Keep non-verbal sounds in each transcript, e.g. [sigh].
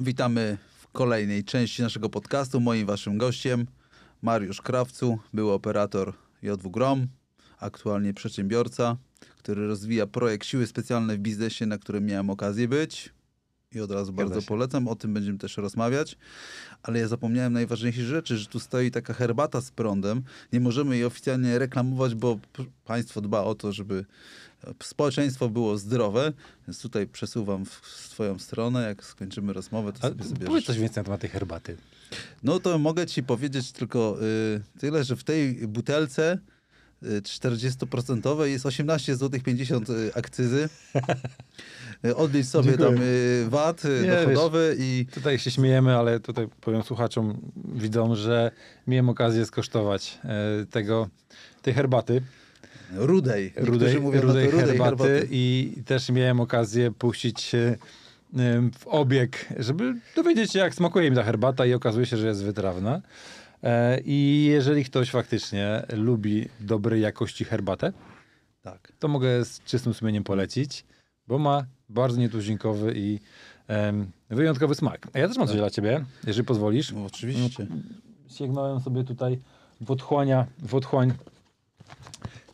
Witamy w kolejnej części naszego podcastu. Moim waszym gościem Mariusz Krawcu, były operator JW Grom, aktualnie przedsiębiorca, który rozwija projekt Siły Specjalne w Biznesie, na którym miałem okazję być i od razu bardzo polecam. O tym będziemy też rozmawiać. Ale ja zapomniałem najważniejszej rzeczy, że tu stoi taka herbata z prądem. Nie możemy jej oficjalnie reklamować, bo państwo dba o to, żeby e, społeczeństwo było zdrowe. Więc tutaj przesuwam w swoją stronę. Jak skończymy rozmowę, to A sobie Powiedz coś więcej na temat tej herbaty. No to mogę ci powiedzieć tylko y, tyle, że w tej butelce 40% jest 18 zł 50 akcyzy. [laughs] Y, Odlicz sobie Dziękuję. tam y, VAT y, Nie, dochodowy wiesz, i... Tutaj się śmiejemy, ale tutaj powiem słuchaczom, widzą, że miałem okazję skosztować e, tego, tej herbaty. Rudej. Rudej, mówią rudej, to, rudej herbaty, herbaty. I też miałem okazję puścić w obieg, żeby dowiedzieć się, jak smakuje im ta herbata i okazuje się, że jest wytrawna. E, I jeżeli ktoś faktycznie lubi dobrej jakości herbatę, tak. to mogę z czystym sumieniem polecić, bo ma bardzo nietuzinkowy i wyjątkowy smak. A ja też mam coś tak. dla ciebie, jeżeli pozwolisz. No, oczywiście. Sięgnąłem sobie tutaj w odchłania, w odchłań.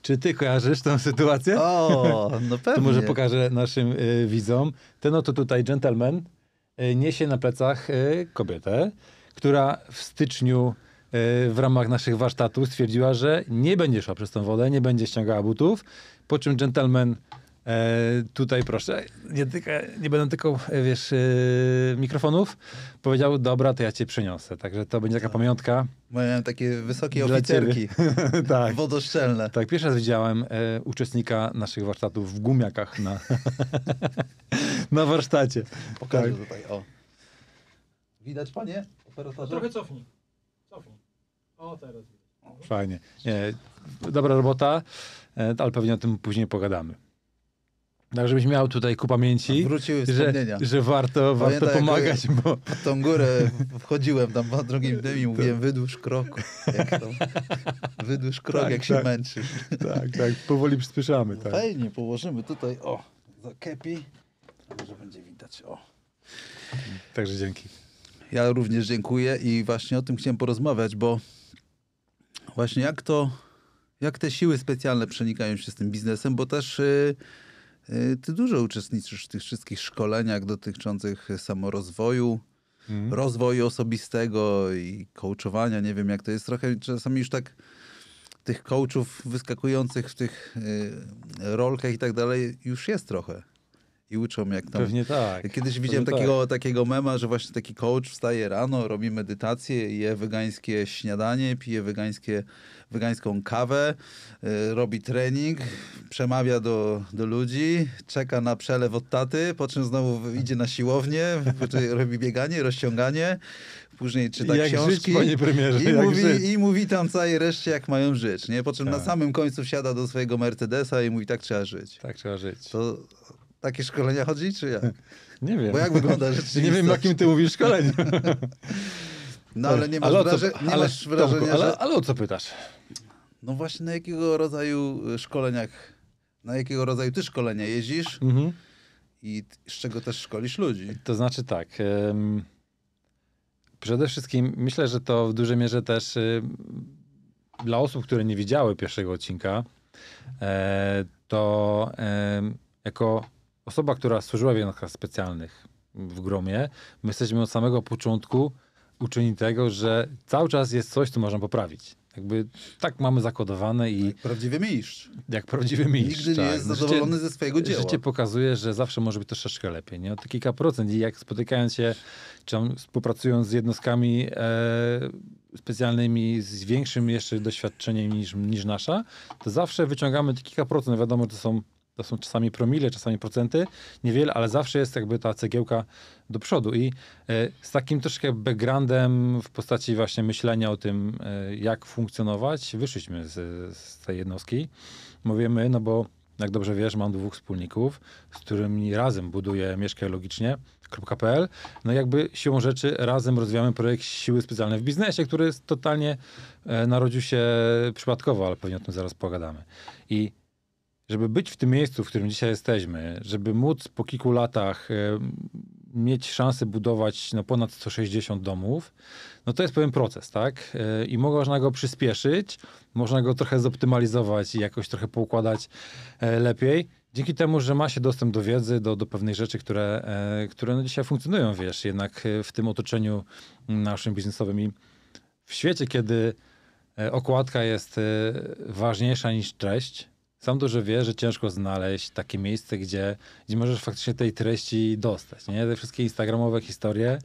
Czy ty kojarzysz tę sytuację? O, no pewnie. [laughs] to może pokażę naszym y, widzom. Ten oto tutaj gentleman y, niesie na plecach y, kobietę, która w styczniu w ramach naszych warsztatów stwierdziła, że nie będzie szła przez tą wodę, nie będzie ściągała butów, po czym gentleman e, tutaj proszę, nie, nie będę tylko, e, wiesz, e, mikrofonów, powiedział, dobra, to ja cię przyniosę. Także to będzie taka tak. pamiątka. Mają takie wysokie oficerki. [laughs] tak. Wodoszczelne. Tak, pierwszy raz widziałem e, uczestnika naszych warsztatów w gumiakach na, [laughs] na warsztacie. Pokażę tak. tutaj, o. Widać, panie operatorze? Trochę cofnij. O, teraz. Mhm. Fajnie. Nie, dobra robota, e, ale pewnie o tym później pogadamy. Tak, żebyś miał tutaj ku pamięci, Wróciły że, że warto, warto pomagać, bo... Pod tą górę wchodziłem tam po drugim dymie i mówiłem wydłuż krok, jak wydłuż krok, tak, jak tak. się męczysz. Tak, tak, powoli przyspieszamy. No tak. Fajnie, położymy tutaj, o, za kepi, może będzie widać, o. Także dzięki. Ja również dziękuję i właśnie o tym chciałem porozmawiać, bo właśnie jak to, jak te siły specjalne przenikają się z tym biznesem, bo też y, y, ty dużo uczestniczysz w tych wszystkich szkoleniach dotyczących samorozwoju, mm. rozwoju osobistego i coachowania. Nie wiem, jak to jest trochę czasami już tak tych coachów wyskakujących w tych y, rolkach i tak dalej już jest trochę i uczą, jak tam. Pewnie tak. Ja kiedyś widziałem Pewnie tak. takiego, tak. takiego mema, że właśnie taki coach wstaje rano, robi medytację, je wegańskie śniadanie, pije wegańskie, wegańską kawę, y, robi trening, przemawia do, do ludzi, czeka na przelew od taty, po czym znowu idzie na siłownię, [laughs] robi bieganie, rozciąganie, później czyta jak książki. Żyć, panie premierze, i, mówi, I mówi tam całej reszcie, jak mają żyć. Nie? Po czym tak. na samym końcu wsiada do swojego Mercedesa i mówi, tak trzeba żyć. Tak trzeba żyć. To takie szkolenia chodzi, czy jak? [laughs] Nie wiem. Bo jak wygląda rzeczywistość? Nie wiem, jakim ty mówisz szkolenie. No ale nie masz, ale wraże... nie ale, masz wrażenia, Tomku, ale, że... ale o co pytasz? No właśnie na jakiego rodzaju e, szkoleniach, na jakiego rodzaju ty szkolenia jeździsz mhm. i z czego też szkolisz ludzi? To znaczy tak... Um... Przede wszystkim myślę, że to w dużej mierze też y, dla osób, które nie widziały pierwszego odcinka, e, to jako osoba, która służyła w jednostkach specjalnych w gromie, my jesteśmy od samego początku uczyni tego, że cały czas jest coś, co można poprawić. Jakby tak mamy zakodowane i... Jak prawdziwy mistrz. Jak prawdziwy mistrz, Nigdy tak. nie jest zadowolony życie, ze swojego dzieła. Życie pokazuje, że zawsze może być troszeczkę lepiej, nie? O to kilka procent. I jak spotykając się, czy współpracując z jednostkami e, specjalnymi, z większym jeszcze doświadczeniem niż, niż nasza, to zawsze wyciągamy te kilka procent. Wiadomo, że to są to są czasami promile, czasami procenty, niewiele, ale zawsze jest jakby ta cegiełka do przodu. I e, z takim troszkę backgroundem w postaci właśnie myślenia o tym, e, jak funkcjonować, wyszliśmy z, z tej jednostki. Mówimy, no bo jak dobrze wiesz, mam dwóch wspólników, z którymi razem buduję Mieszkaj Logicznie, .pl. No jakby siłą rzeczy razem rozwijamy projekt Siły Specjalne w Biznesie, który totalnie e, narodził się przypadkowo, ale pewnie o tym zaraz pogadamy. I żeby być w tym miejscu, w którym dzisiaj jesteśmy, żeby móc po kilku latach e, mieć szansę budować no, ponad 160 domów, no to jest pewien proces, tak? E, I można go przyspieszyć, można go trochę zoptymalizować i jakoś trochę poukładać e, lepiej. Dzięki temu, że ma się dostęp do wiedzy, do, do pewnej rzeczy, które, które no dzisiaj funkcjonują, wiesz, jednak w tym otoczeniu naszym biznesowym i w świecie, kiedy okładka jest ważniejsza niż treść, sam dobrze wie, że ciężko znaleźć takie miejsce, gdzie, gdzie możesz faktycznie tej treści dostać. Nie? Te wszystkie instagramowe historie,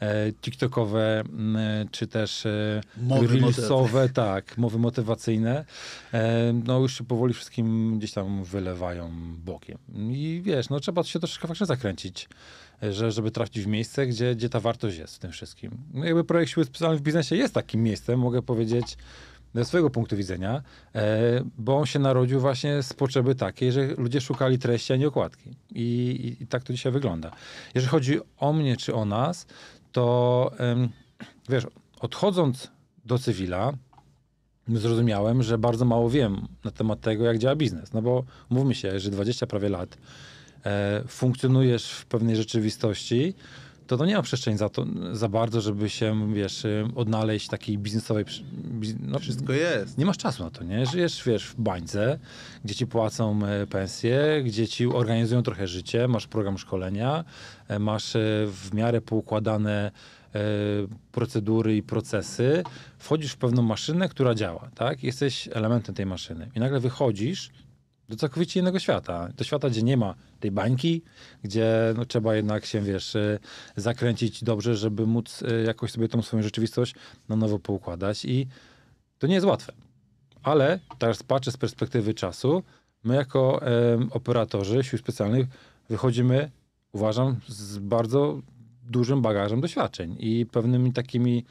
e, tiktokowe, e, czy też e, reelsowe, [laughs] tak, mowy motywacyjne, e, no już się powoli wszystkim gdzieś tam wylewają bokiem. I wiesz, no trzeba się troszeczkę faktycznie zakręcić, e, że, żeby trafić w miejsce, gdzie, gdzie ta wartość jest w tym wszystkim. No jakby projekt Siły Specjalnej w Biznesie jest takim miejscem, mogę powiedzieć, ze swojego punktu widzenia, e, bo on się narodził właśnie z potrzeby takiej, że ludzie szukali treści, a nie okładki. I, i tak to dzisiaj wygląda. Jeżeli chodzi o mnie czy o nas, to wiesz, odchodząc do cywila, zrozumiałem, że bardzo mało wiem na temat tego, jak działa biznes. No bo mówmy się, że 20 prawie lat e, funkcjonujesz w pewnej rzeczywistości, to, to nie ma przestrzeń za, to, za bardzo, żeby się, wiesz, odnaleźć takiej biznesowej... No, Wszystko jest. Nie masz czasu na to, nie? Żyjesz, wiesz, w bańce, gdzie ci płacą e, pensję, gdzie ci organizują trochę życie, masz program szkolenia, e, masz e, w miarę poukładane procedury i procesy, wchodzisz w pewną maszynę, która działa, tak? Jesteś elementem tej maszyny i nagle wychodzisz do całkowicie innego świata. Do świata, gdzie nie ma tej bańki, gdzie no, trzeba jednak się, wiesz, y, zakręcić dobrze, żeby móc y, jakoś sobie tą swoją rzeczywistość na nowo poukładać i to nie jest łatwe. Ale teraz patrzę z perspektywy czasu, my jako e, operatorzy sił specjalnych wychodzimy, uważam, z bardzo dużym bagażem doświadczeń i pewnymi takimi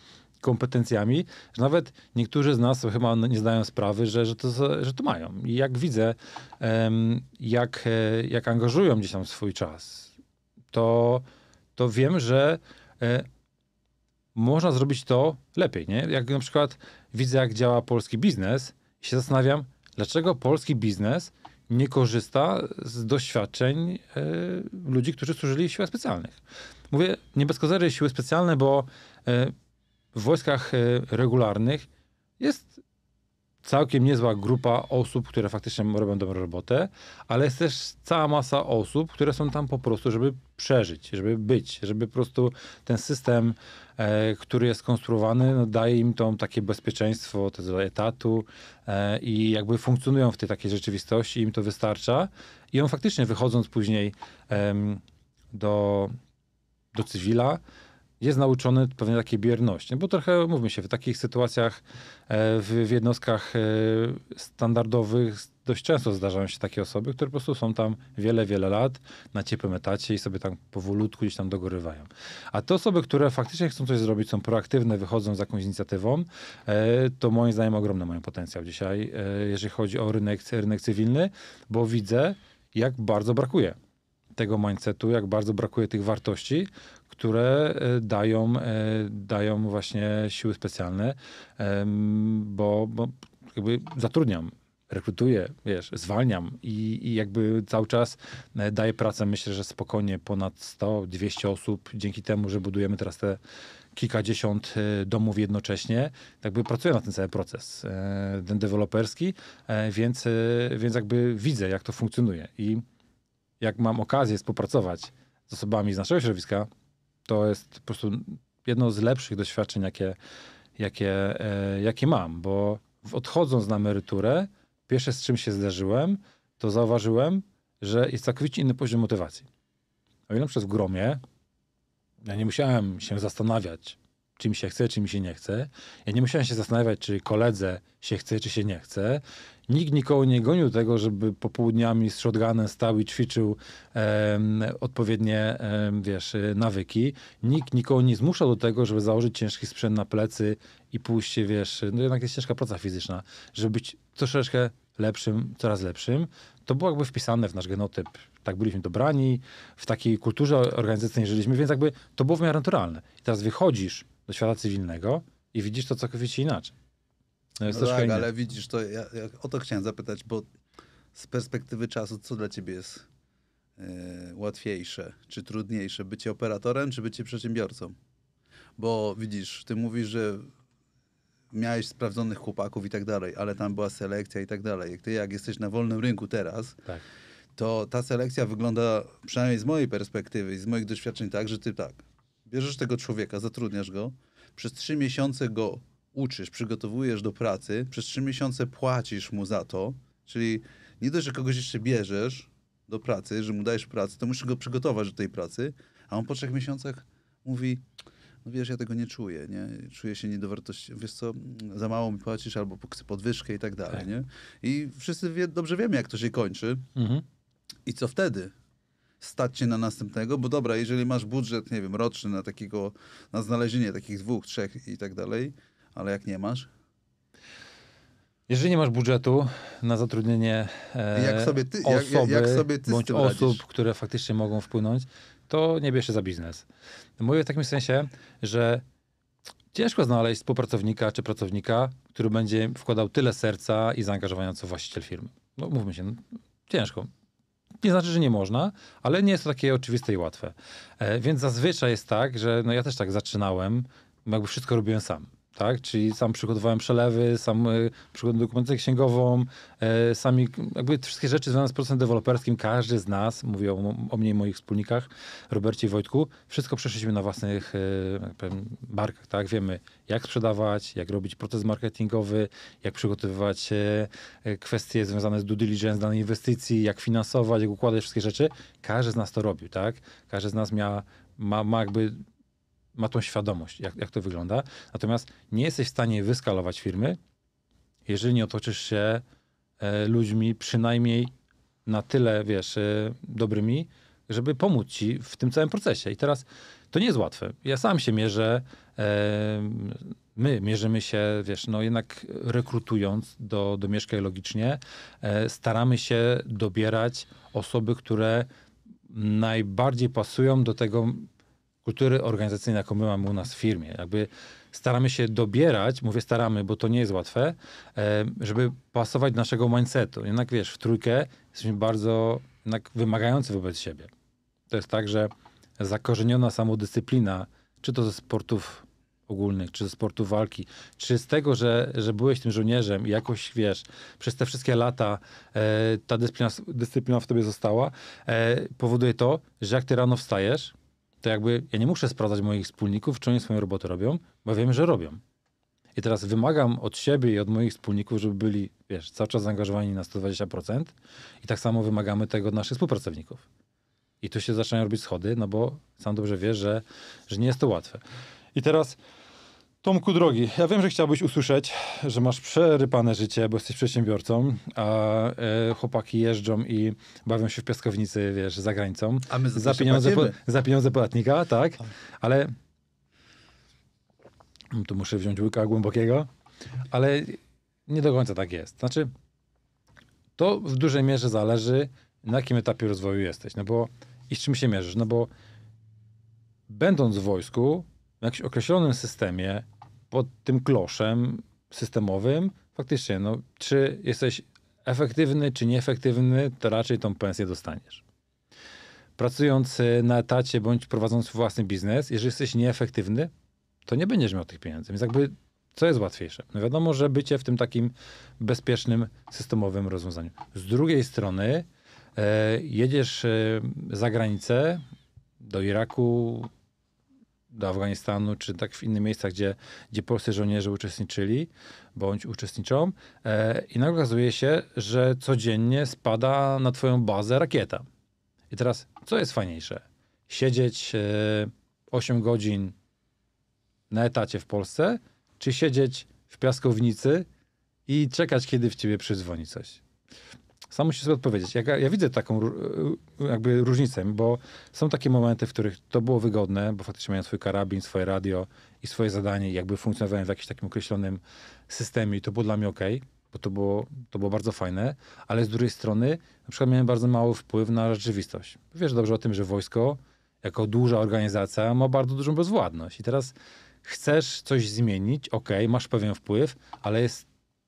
kompetencjami, że nawet niektórzy z nas chyba nie zdają sprawy, że, że, to, że to mają. I jak widzę, jak, e, jak angażują gdzieś tam swój czas, to, to wiem, że e, można zrobić to lepiej. Nie? Jak na przykład widzę, jak działa polski biznes, i się zastanawiam, dlaczego polski biznes nie korzysta z doświadczeń e, ludzi, którzy służyli w siłach specjalnych. Mówię nie bez kozery siły specjalne, bo w wojskach e, regularnych jest całkiem niezła grupa osób, które faktycznie robią dobrą robotę, ale jest też cała masa osób, które są tam po prostu, żeby przeżyć, żeby być, żeby po prostu ten system, e, który jest skonstruowany, no, daje im to takie bezpieczeństwo, te do etatu e, i jakby funkcjonują w tej takiej rzeczywistości, im to wystarcza i on faktycznie wychodząc później do, do cywila, jest nauczony pewnej takiej bierności. Bo trochę, mówmy się, w takich sytuacjach e, w, w jednostkach e, standardowych dość często zdarzają się takie osoby, które po prostu są tam wiele, wiele lat na ciepłym etacie i sobie tam powolutku gdzieś tam dogorywają. A te osoby, które faktycznie chcą coś zrobić, są proaktywne, wychodzą z jakąś inicjatywą, e, to moim zdaniem ogromny mają potencjał dzisiaj, jeżeli chodzi o rynek, rynek cywilny, bo widzę, jak bardzo brakuje tego mindsetu, jak bardzo brakuje tych wartości, które e, dają, e, dają właśnie siły specjalne, bo, bo jakby zatrudniam rekrutuję, wiesz, zwalniam i, i, jakby cały czas e, daję pracę, myślę, że spokojnie ponad 100-200 osób, dzięki temu, że budujemy teraz te kilkadziesiąt domów jednocześnie, jakby pracuję na ten cały proces, ten deweloperski, więc, więc jakby widzę, jak to funkcjonuje i jak mam okazję współpracować z osobami z naszego środowiska, to jest po prostu jedno z lepszych doświadczeń, jakie, jakie, e, jakie mam, bo odchodząc na emeryturę, pierwsze z czym się zderzyłem, to zauważyłem, że jest całkowicie inny poziom motywacji. O ile przez gromie, ja nie musiałem się zastanawiać, czy mi się chce, czy mi się nie chce. Ja nie musiałem się zastanawiać, czy koledze się chce, czy się nie chce. Nikt nikogo nie gonił tego, żeby popołudniami z shotgunem stał i ćwiczył odpowiednie, wiesz, y, nawyki. Nikt nikogo nie zmuszał do tego, żeby założyć ciężki sprzęt na plecy i pójść się, wiesz, y, no jednak jest ciężka praca fizyczna, żeby być troszeczkę lepszym, coraz lepszym. To było jakby wpisane w nasz genotyp. Tak byliśmy dobrani, w takiej kulturze organizacyjnej żyliśmy, więc jakby to było w miarę naturalne. I teraz wychodzisz do świata cywilnego i widzisz to całkowicie inaczej. No jest no tak, ale widzisz, to ja, ja o to chciałem zapytać, bo z perspektywy czasu, co dla ciebie jest yy, łatwiejsze czy trudniejsze? Bycie operatorem czy bycie przedsiębiorcą? Bo widzisz, ty mówisz, że miałeś sprawdzonych chłopaków i tak dalej, ale tam była selekcja i tak dalej. Jak ty jak jesteś na wolnym rynku teraz, tak. to ta selekcja wygląda, przynajmniej z mojej perspektywy i z moich doświadczeń tak, że ty tak, bierzesz tego człowieka, zatrudniasz go, przez trzy miesiące go uczysz, przygotowujesz do pracy, przez trzy miesiące płacisz mu za to, czyli nie dość, że kogoś jeszcze bierzesz do pracy, że mu dajesz pracę, to musisz go przygotować do tej pracy, a on po trzech miesiącach mówi, no wiesz, ja tego nie czuję, nie? Czuję się niedowartościowy, wiesz co, za mało mi płacisz, albo chcę podwyżkę i tak dalej, tak. nie? I wszyscy wie, dobrze wiemy, jak to się kończy. Mhm. I co wtedy? Stać się na następnego, bo dobra, jeżeli masz budżet, nie wiem, roczny na takiego, na znalezienie takich dwóch, trzech i tak dalej, ale jak nie masz? Jeżeli nie masz budżetu na zatrudnienie e, jak sobie ty, osoby jak, jak sobie ty bądź osób, radzisz? które faktycznie mogą wpłynąć, to nie bierz się za biznes. Mówię w takim sensie, że ciężko znaleźć współpracownika czy pracownika, który będzie wkładał tyle serca i zaangażowania, co właściciel firmy. No mówmy się, no, ciężko. Nie znaczy, że nie można, ale nie jest to takie oczywiste i łatwe. E, więc zazwyczaj jest tak, że no ja też tak zaczynałem, jakby wszystko robiłem sam tak? Czyli sam przygotowałem przelewy, sam y, e, przygotowałem dokumentację księgową, y, sami jakby wszystkie rzeczy związane z procesem deweloperskim, każdy z nas, mówię o, o mnie i moich wspólnikach, Robercie i Wojtku, wszystko przeszliśmy na własnych y, barkach, tak? Wiemy, jak sprzedawać, jak robić proces marketingowy, jak przygotowywać kwestie związane z due diligence danej inwestycji, jak finansować, jak układać wszystkie rzeczy. Każdy z nas to robił, tak? Każdy z nas miał, ma, ma jakby ma tą świadomość, jak, jak to wygląda. Natomiast nie jesteś w stanie wyskalować firmy, jeżeli nie otoczysz się e, ludźmi przynajmniej na tyle, wiesz, e, dobrymi, żeby pomóc ci w tym całym procesie. I teraz to nie jest łatwe. Ja sam się mierzę, e, my mierzymy się, wiesz, no jednak rekrutując do, do Mieszkaj Logicznie, e, staramy się dobierać osoby, które najbardziej pasują do tego kultury organizacyjnej, jaką my mamy u nas w firmie. Jakby staramy się dobierać, mówię staramy, bo to nie jest łatwe, e, żeby pasować do naszego mindsetu. Jednak wiesz, w trójkę jesteśmy bardzo wymagający wobec siebie. To jest tak, że zakorzeniona samodyscyplina, czy to ze sportów ogólnych, czy ze sportu walki, czy z tego, że, że byłeś tym żołnierzem i jakoś, wiesz, przez te wszystkie lata e, ta dyscyplina, dyscyplina w tobie została, e, powoduje to, że jak ty rano wstajesz, to jakby ja nie muszę sprawdzać moich wspólników, czy oni swoją robotę robią, bo wiem, że robią. I teraz wymagam od siebie i od moich wspólników, żeby byli, wiesz, cały czas zaangażowani na 120% i tak samo wymagamy tego od naszych współpracowników. I tu się zaczynają robić schody, no bo sam dobrze wiesz, że, że nie jest to łatwe. I teraz Tomku drogi, ja wiem, że chciałbyś usłyszeć, że masz przerypane życie, bo jesteś przedsiębiorcą, a e, chłopaki jeżdżą i bawią się w piaskownicy, wiesz, za granicą. A my za, za pieniądze, po, za pieniądze podatnika, tak. tak. Ale tu muszę wziąć łyka głębokiego, ale nie do końca tak jest. Znaczy, to w dużej mierze zależy, na jakim etapie rozwoju jesteś, no bo i z czym się mierzysz, no bo będąc w wojsku, w jakimś określonym systemie, pod tym kloszem systemowym, faktycznie, no, czy jesteś efektywny, czy nieefektywny, to raczej tą pensję dostaniesz. Pracując y, na etacie bądź prowadząc własny biznes, jeżeli jesteś nieefektywny, to nie będziesz miał tych pieniędzy. Więc jakby co jest łatwiejsze? No wiadomo, że bycie w tym takim bezpiecznym, systemowym rozwiązaniu. Z drugiej strony e, jedziesz e, za granicę, do Iraku, do Afganistanu, czy tak w innych miejscach, gdzie, gdzie polscy żołnierze uczestniczyli bądź uczestniczą. E, I nagle okazuje się, że codziennie spada na twoją bazę rakieta. I teraz, co jest fajniejsze? Siedzieć e, 8 godzin na etacie w Polsce, czy siedzieć w piaskownicy i czekać, kiedy w ciebie przyzwoni coś? sam musisz sobie odpowiedzieć. Ja, ja widzę taką e, jakby różnicę, bo są takie momenty, w których to było wygodne, bo faktycznie miałem swój karabin, swoje radio i swoje zadanie, jakby funkcjonowałem w jakimś takim określonym systemie i to było dla mnie ok, bo to było, to było bardzo fajne, ale z drugiej strony na przykład miałem bardzo mały wpływ na rzeczywistość. Wiesz dobrze o tym, że wojsko jako duża organizacja ma bardzo dużą bezwładność i teraz chcesz coś zmienić, ok, masz pewien wpływ, ale jest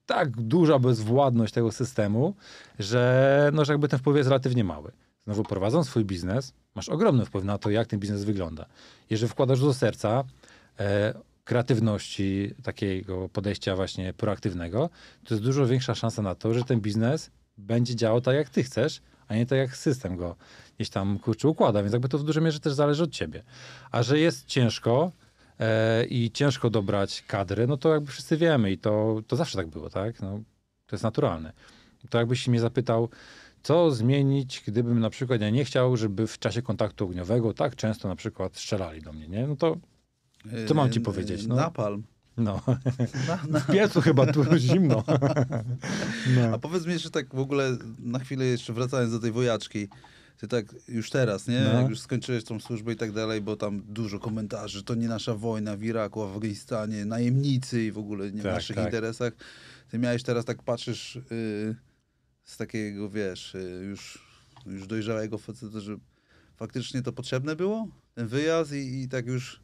tak duża bezwładność tego systemu, że, no, że jakby ten wpływ jest relatywnie mały. Znowu prowadząc swój biznes, masz ogromny wpływ na to, jak ten biznes wygląda. Jeżeli wkładasz do serca e, kreatywności, takiego podejścia właśnie proaktywnego, to jest dużo większa szansa na to, że ten biznes będzie działał tak, jak ty chcesz, a nie tak, jak system go gdzieś tam kurczy układa. Więc jakby to w dużej mierze też zależy od ciebie. A że jest ciężko, E, i ciężko dobrać kadry, no to jakby wszyscy wiemy i to, to zawsze tak było, tak? No, to jest naturalne. To jakbyś mnie zapytał, co zmienić, gdybym na przykład ja nie chciał, żeby w czasie kontaktu ogniowego tak często na przykład strzelali do mnie, nie? No to co mam ci e, powiedzieć? No. Napalm. No, na, [laughs] na. w piecu chyba tu [laughs] zimno. No. A powiedz mi jeszcze tak w ogóle, na chwilę jeszcze wracając do tej wojaczki, ty tak już teraz, nie? No. Jak już skończyłeś tą służbę i tak dalej, bo tam dużo komentarzy, to nie nasza wojna w Iraku, Afganistanie, najemnicy i w ogóle nie tak, w naszych tak. interesach. Ty miałeś teraz, tak patrzysz yy, z takiego, wiesz, yy, już, już dojrzałego faceta, że faktycznie to potrzebne było? Ten wyjazd i, i tak już...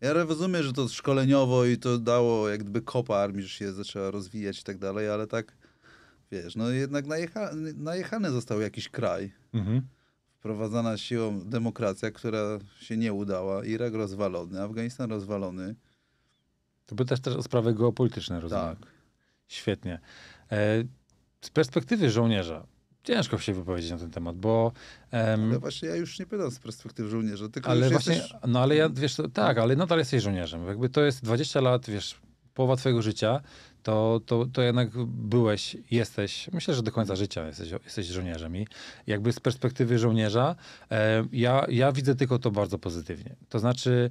Ja rozumiem, że to szkoleniowo i to dało jak gdyby kopa armii, że się zaczęła rozwijać i tak dalej, ale tak wiesz, no jednak najecha, najechany został jakiś kraj. Mhm wprowadzana siłą demokracja, która się nie udała, Irak rozwalony, Afganistan rozwalony. To były też, też sprawy geopolityczne, rozumiem. Tak. Świetnie. E, z perspektywy żołnierza, ciężko się wypowiedzieć na ten temat, bo... Em, ale właśnie ja już nie pytam z perspektywy żołnierza, tylko ale właśnie, jesteś... No ale ja, wiesz, tak, ale nadal jesteś żołnierzem. Jakby to jest 20 lat, wiesz, połowa twojego życia, to, to, to jednak byłeś, jesteś, myślę, że do końca życia jesteś, jesteś żołnierzem. I jakby z perspektywy żołnierza, e, ja, ja widzę tylko to bardzo pozytywnie. To znaczy,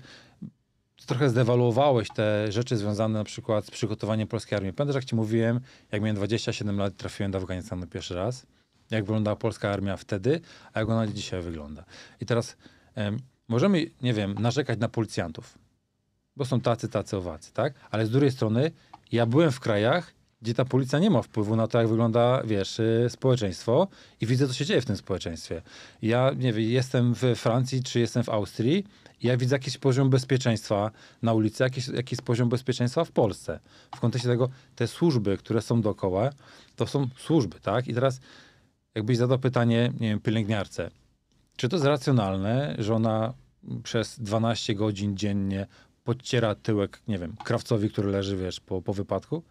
trochę zdewaluowałeś te rzeczy związane na przykład z przygotowaniem polskiej armii. Pamiętasz, jak ci mówiłem, jak miałem 27 lat, trafiłem do Afganistanu pierwszy raz, jak wyglądała polska armia wtedy, a jak ona dzisiaj wygląda. I teraz e, możemy, nie wiem, narzekać na policjantów bo są tacy, tacy, owacy, tak? Ale z drugiej strony ja byłem w krajach, gdzie ta policja nie ma wpływu na to, jak wygląda, wiesz, y, społeczeństwo i widzę, co się dzieje w tym społeczeństwie. Ja, nie wiem, jestem w Francji, czy jestem w Austrii, ja widzę jakiś poziom bezpieczeństwa na ulicy, jakiś, jakiś poziom bezpieczeństwa w Polsce. W kontekście tego, te służby, które są dookoła, to są służby, tak? I teraz, jakbyś zadał pytanie, nie wiem, pielęgniarce, czy to jest racjonalne, że ona przez 12 godzin dziennie podciera tyłek, nie wiem, krawcowi, który leży, wiesz, po, po wypadku.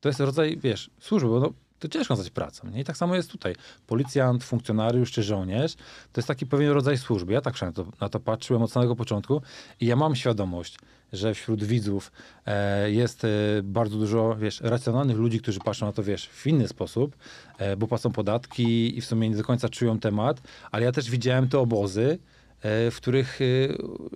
To jest rodzaj, wiesz, służby, bo no, to ciężko nazwać pracą. Nie? I tak samo jest tutaj. Policjant, funkcjonariusz czy żołnierz to jest taki pewien rodzaj służby. Ja tak na to, na to patrzyłem od samego początku i ja mam świadomość, że wśród widzów e, jest e, bardzo dużo, wiesz, racjonalnych ludzi, którzy patrzą na to, wiesz, w inny sposób, e, bo płacą podatki i w sumie nie do końca czują temat, ale ja też widziałem te obozy, E, w których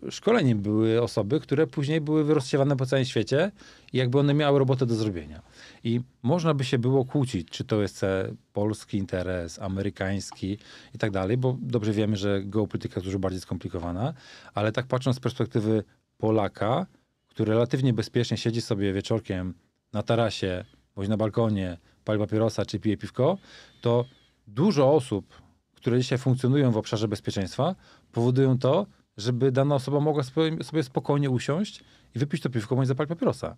e, szkoleniem były osoby, które później były wyrozsiewane po całym świecie i jakby one miały robotę do zrobienia. I można by się było kłócić, czy to jest e, polski interes, amerykański i tak dalej, bo dobrze wiemy, że geopolityka jest dużo bardziej skomplikowana, ale tak patrząc z perspektywy Polaka, który relatywnie bezpiecznie siedzi sobie wieczorkiem na tarasie, bądź na balkonie, pali papierosa czy pije piwko, to dużo osób które dzisiaj funkcjonują w obszarze bezpieczeństwa, powodują to, żeby dana osoba mogła sobie spokojnie usiąść i wypić to piwko, bądź zapalić papierosa.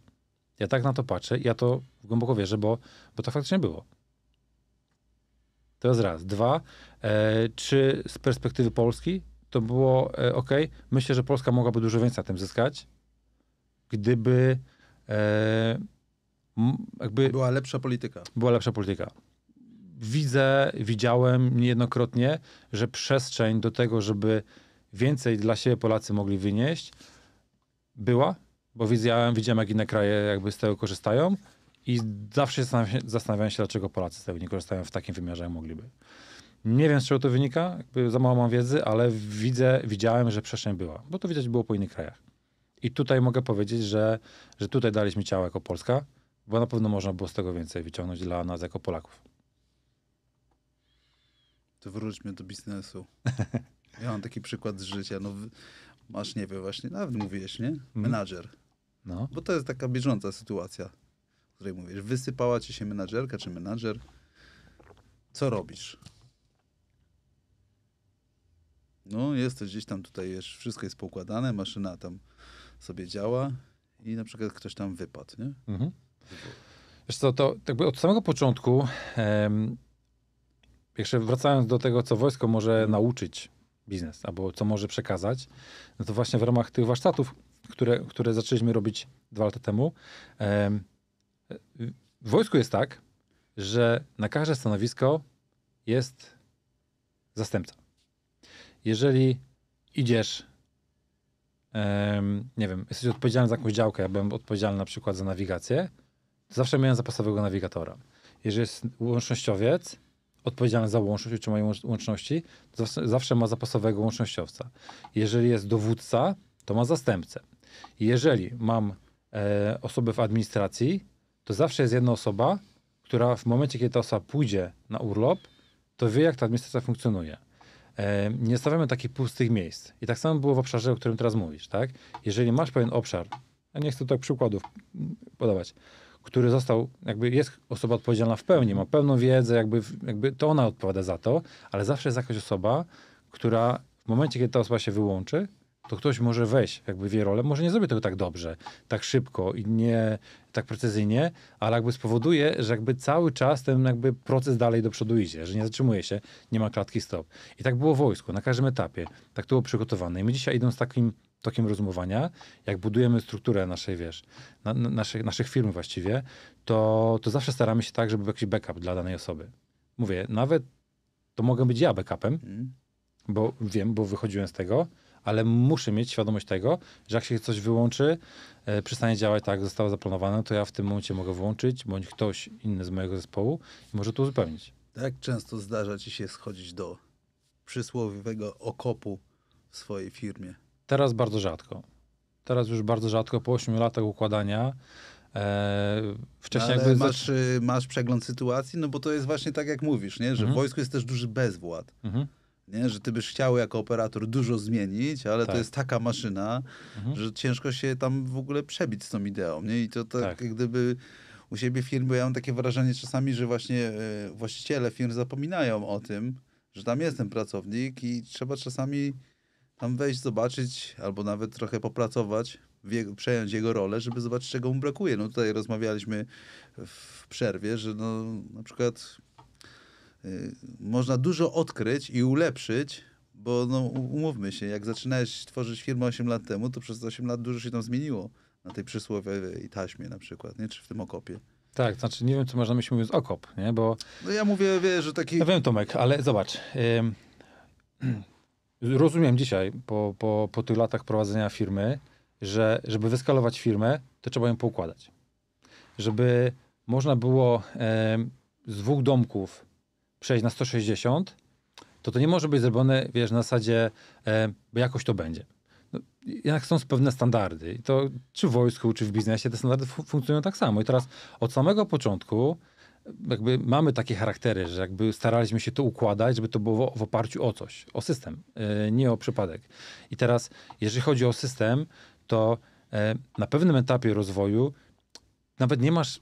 Ja tak na to patrzę i ja to głęboko wierzę, bo, bo to faktycznie było. To jest raz. Dwa, e, czy z perspektywy Polski to było e, ok? Myślę, że Polska mogłaby dużo więcej na tym zyskać, gdyby e, jakby... Była lepsza polityka. Była lepsza polityka widzę, widziałem niejednokrotnie, że przestrzeń do tego, żeby więcej dla siebie Polacy mogli wynieść, była, bo widziałem, widziałem jak inne kraje jakby z tego korzystają i zawsze zastanawiałem się, dlaczego Polacy z tego nie korzystają w takim wymiarze, jak mogliby. Nie wiem, z czego to wynika, jakby za mało mam wiedzy, ale widzę, widziałem, że przestrzeń była, bo to widać było po innych krajach. I tutaj mogę powiedzieć, że, że tutaj daliśmy ciało jako Polska, bo na pewno można było z tego więcej wyciągnąć dla nas jako Polaków to wróćmy do biznesu. [laughs] Ja mam taki przykład z życia. No, masz, nie wiem, właśnie, nawet mówiłeś, nie? Mhm. Menadżer. No. Bo to jest taka bieżąca sytuacja, o której mówisz. Wysypała ci się menadżerka czy menadżer. Co robisz? No, jest gdzieś tam tutaj, wiesz, wszystko jest poukładane, maszyna tam sobie działa i na przykład ktoś tam wypadł, nie? Mhm. Wiesz co, to jakby od samego początku em, jeszcze wracając do tego, co wojsko może mhm. nauczyć biznes, albo co może przekazać, no to właśnie w ramach tych warsztatów, które, które zaczęliśmy robić dwa lata temu, w wojsku jest tak, że na każde stanowisko jest zastępca. Jeżeli idziesz, nie wiem, jesteś odpowiedzialny za jakąś działkę, ja byłem odpowiedzialny na przykład za nawigację, to zawsze miałem zapasowego nawigatora. Jeżeli jest łącznościowiec, odpowiedzialny za łączność, utrzymanie łączności, zawsze ma zapasowego łącznościowca. Jeżeli jest dowódca, to ma zastępcę. Jeżeli mam e, osobę w administracji, to zawsze jest jedna osoba, która w momencie, kiedy ta osoba pójdzie na urlop, to wie, jak ta administracja funkcjonuje. E, nie stawiamy takich pustych miejsc. I tak samo było w obszarze, o którym teraz mówisz. Tak? Jeżeli masz pewien obszar, a nie chcę tak przykładów podawać, który został, jakby jest osoba odpowiedzialna w pełni, ma pełną wiedzę, jakby, jakby to ona odpowiada za to, ale zawsze jest jakaś osoba, która w momencie, kiedy ta osoba się wyłączy, to ktoś może wejść jakby w jej rolę. Może nie zrobi tego tak dobrze, tak szybko i nie tak precyzyjnie, ale jakby spowoduje, że jakby cały czas ten jakby proces dalej do przodu idzie, że nie zatrzymuje się, nie ma klatki stop. I tak było w wojsku, na każdym etapie. Tak to było przygotowane. I my dzisiaj idąc takim tokiem rozumowania, jak budujemy strukturę naszej, wiesz, na, na, naszych, naszych firm właściwie, to, to zawsze staramy się tak, żeby był jakiś backup dla danej osoby. Mówię, nawet to mogę być ja backupem, hmm. bo wiem, bo wychodziłem z tego, ale muszę mieć świadomość tego, że jak się coś wyłączy, e, przestanie działać tak, jak zostało zaplanowane, to ja w tym momencie mogę wyłączyć, bądź ktoś inny z mojego zespołu może to uzupełnić. Tak często zdarza ci się schodzić do przysłowiowego okopu w swojej firmie? Teraz bardzo rzadko. Teraz już bardzo rzadko, po 8 latach układania. E, wcześniej no, Ale jakby masz, y, masz przegląd sytuacji, no bo to jest właśnie tak, jak mówisz, nie? że mhm. w wojsku jest też duży bezwład. Mhm. Nie? Że ty byś chciał jako operator dużo zmienić, ale tak. to jest taka maszyna, mhm. że ciężko się tam w ogóle przebić z tą ideą. Nie? I to tak, tak. jak gdyby u siebie firm, bo ja mam takie wrażenie czasami, że właśnie y, właściciele firm zapominają o tym, że tam jest ten pracownik i trzeba czasami tam wejść, zobaczyć, albo nawet trochę popracować, przejąć jego rolę, żeby zobaczyć, czego mu brakuje. No tutaj rozmawialiśmy w przerwie, że no, na przykład y, można dużo odkryć i ulepszyć, bo no, umówmy się, jak zaczynałeś tworzyć firmę 8 lat temu, to przez 8 lat dużo się tam zmieniło. Na tej przysłowiowej taśmie na przykład, nie? czy w tym okopie. Tak, znaczy nie wiem, co można na myśli mówiąc okop, nie? Bo... No ja mówię, wiesz, że taki... Ja wiem, Tomek, ale zobacz rozumiem dzisiaj, po, po, po tych latach prowadzenia firmy, że żeby wyskalować firmę, to trzeba ją poukładać. Żeby można było e, z dwóch domków przejść na 160, to to nie może być zrobione, wiesz, na zasadzie, e, bo jakoś to będzie. No, jednak są pewne standardy. I to czy w wojsku, czy w biznesie te standardy funkcjonują tak samo. I teraz od samego początku jakby mamy takie charaktery, że jakby staraliśmy się to układać, żeby to było w oparciu o coś, o system, e, nie o przypadek. I teraz, jeżeli chodzi o system, to e, na pewnym etapie rozwoju nawet nie masz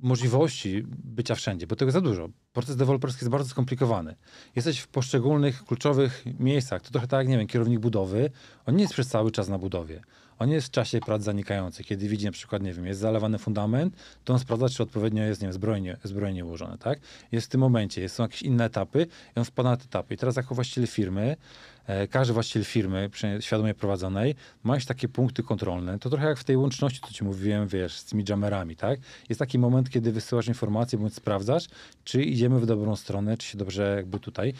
możliwości bycia wszędzie, bo tego za dużo. Proces deweloperski jest bardzo skomplikowany. Jesteś w poszczególnych kluczowych miejscach. To trochę tak, nie wiem, kierownik budowy, on nie jest przez cały czas na budowie on jest w czasie prac zanikający. Kiedy widzi na przykład, nie wiem, jest zalewany fundament, to on sprawdza, czy odpowiednio jest, nie wiem, zbrojnie, zbrojnie ułożone, tak? Jest w tym momencie, jest, są jakieś inne etapy i on wpada na te etapy. I teraz jako właściciel firmy, E, każdy właściciel firmy świadomie prowadzonej ma już takie punkty kontrolne. To trochę jak w tej łączności, co ci mówiłem, wiesz, z tymi jammerami, tak? Jest taki moment, kiedy wysyłasz informacje bądź sprawdzasz, czy idziemy w dobrą stronę, czy się dobrze jakby tutaj,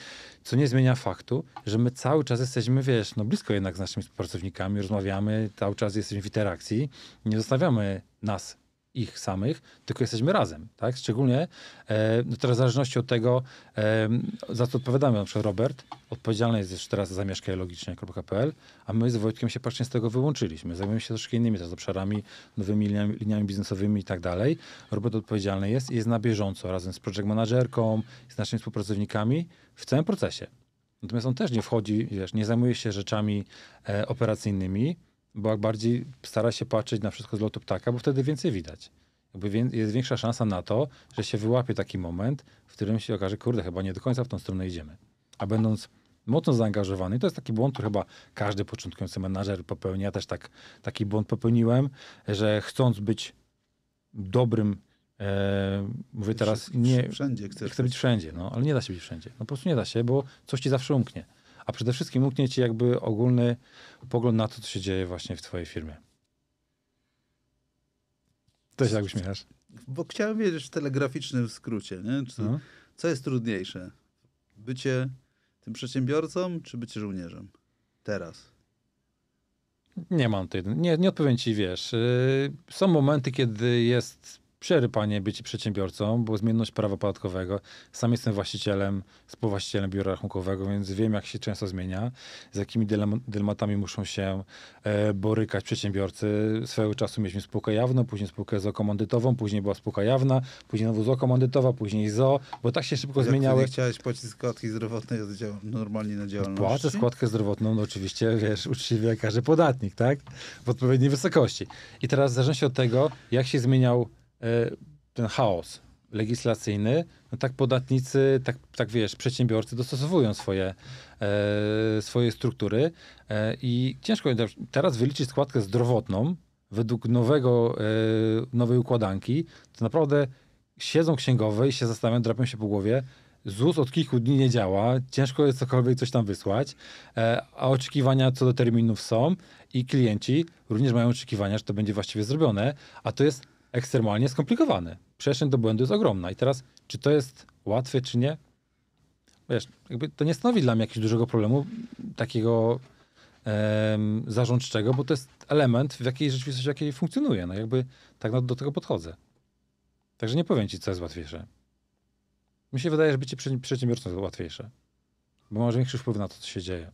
co nie zmienia faktu, że my cały czas jesteśmy, wiesz, no blisko jednak z naszymi współpracownikami, rozmawiamy, cały czas jesteśmy w interakcji, nie zostawiamy nas ich samych, tylko jesteśmy razem, tak? Szczególnie e, no teraz w zależności od tego, e, za co odpowiadamy, na przykład Robert, odpowiedzialny jest już teraz za logiczne.pl, a my z Wojtkiem się pacznie z tego wyłączyliśmy. Zajmujemy się troszkę innymi teraz obszarami, nowymi liniami, liniami biznesowymi i tak dalej. Robert odpowiedzialny jest i jest na bieżąco razem z project managerką, z naszymi współpracownikami w całym procesie. Natomiast on też nie wchodzi, wiesz, nie zajmuje się rzeczami e, operacyjnymi, bo bardziej stara się patrzeć na wszystko z lotu ptaka, bo wtedy więcej widać. Jakby jest większa szansa na to, że się wyłapie taki moment, w którym się okaże, kurde, chyba nie do końca w tą stronę idziemy. A będąc mocno zaangażowany, to jest taki błąd, który chyba każdy początkujący menadżer popełnia. Ja też tak, taki błąd popełniłem, że chcąc być dobrym E, mówię teraz, nie. Wszędzie Chcę być wszędzie, no, ale nie da się być wszędzie. No po prostu nie da się, bo coś ci zawsze umknie a przede wszystkim umknie ci jakby ogólny pogląd na to, co się dzieje właśnie w twojej firmie. To się tak uśmiechasz. Bo chciałem wiedzieć w telegraficznym skrócie, nie? Czy, no. co jest trudniejsze? Bycie tym przedsiębiorcą, czy bycie żołnierzem? Teraz. Nie mam tej, nie, nie odpowiem ci, wiesz. Y, są momenty, kiedy jest przerypanie bycie przedsiębiorcą, bo zmienność prawa podatkowego. Sam jestem właścicielem, współwłaścicielem biura rachunkowego, więc wiem, jak się często zmienia, z jakimi dylematami muszą się e, borykać przedsiębiorcy. Swojego czasu mieliśmy spółkę jawną, później spółkę zookomandytową, później była spółka jawna, później znowu zookomandytowa, później zo, bo tak się szybko Jak zmieniały. Nie chciałeś płacić składki zdrowotnej normalnie na działalność? Płacę składkę zdrowotną, no oczywiście, wiesz, uczciwie jak każdy podatnik, tak? W odpowiedniej wysokości. I teraz w zależności od tego, jak się zmieniał E, ten chaos legislacyjny, no tak podatnicy, tak, tak wiesz, przedsiębiorcy dostosowują swoje, e, swoje struktury e, i ciężko teraz wyliczyć składkę zdrowotną według nowego, e, nowej układanki, to naprawdę siedzą księgowe i się zastanawiają, drapią się po głowie, ZUS od kilku dni nie działa, ciężko jest cokolwiek coś tam wysłać, e, a oczekiwania co do terminów są i klienci również mają oczekiwania, że to będzie właściwie zrobione, a to jest ekstremalnie skomplikowany. Przestrzeń do błędu jest ogromna. I teraz, czy to jest łatwe, czy nie? Wiesz, jakby to nie stanowi dla mnie jakiegoś dużego problemu takiego em, zarządczego, bo to jest element, w jakiej rzeczywistości, w jakiej funkcjonuje. No jakby tak do tego podchodzę. Także nie powiem ci, co jest łatwiejsze. Mi się wydaje, że bycie przedsiębiorcą jest łatwiejsze. Bo masz większy wpływ na to, co się dzieje.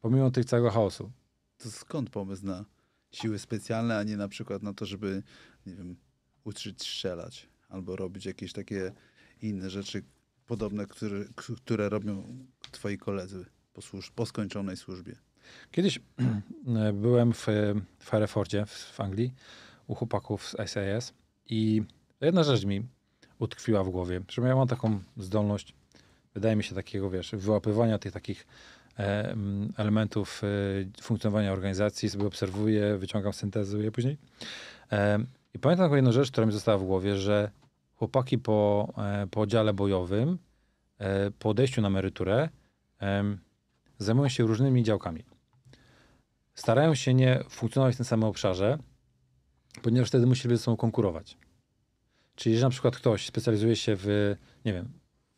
Pomimo tych całego chaosu. To skąd pomysł na siły specjalne, a nie na przykład na to, żeby, nie wiem, uczyć strzelać albo robić jakieś takie inne rzeczy podobne, które, które robią twoi koledzy po, służ- po skończonej służbie. Kiedyś [clears throat] byłem w, w Herefordzie w, Anglii u chłopaków z SAS i jedna rzecz mi utkwiła w głowie, że ja mam taką zdolność, wydaje mi się takiego, wiesz, wyłapywania tych takich E, elementów e, funkcjonowania organizacji, sobie obserwuję, wyciągam, syntezuję później. E, I pamiętam taką jedną rzecz, która mi została w głowie, że chłopaki po, po bojowym, po odejściu na emeryturę, zajmują się różnymi działkami. Starają się nie funkcjonować w tym samym obszarze, ponieważ wtedy musieliby ze sobą konkurować. Czyli że na przykład ktoś specjalizuje się w, nie wiem,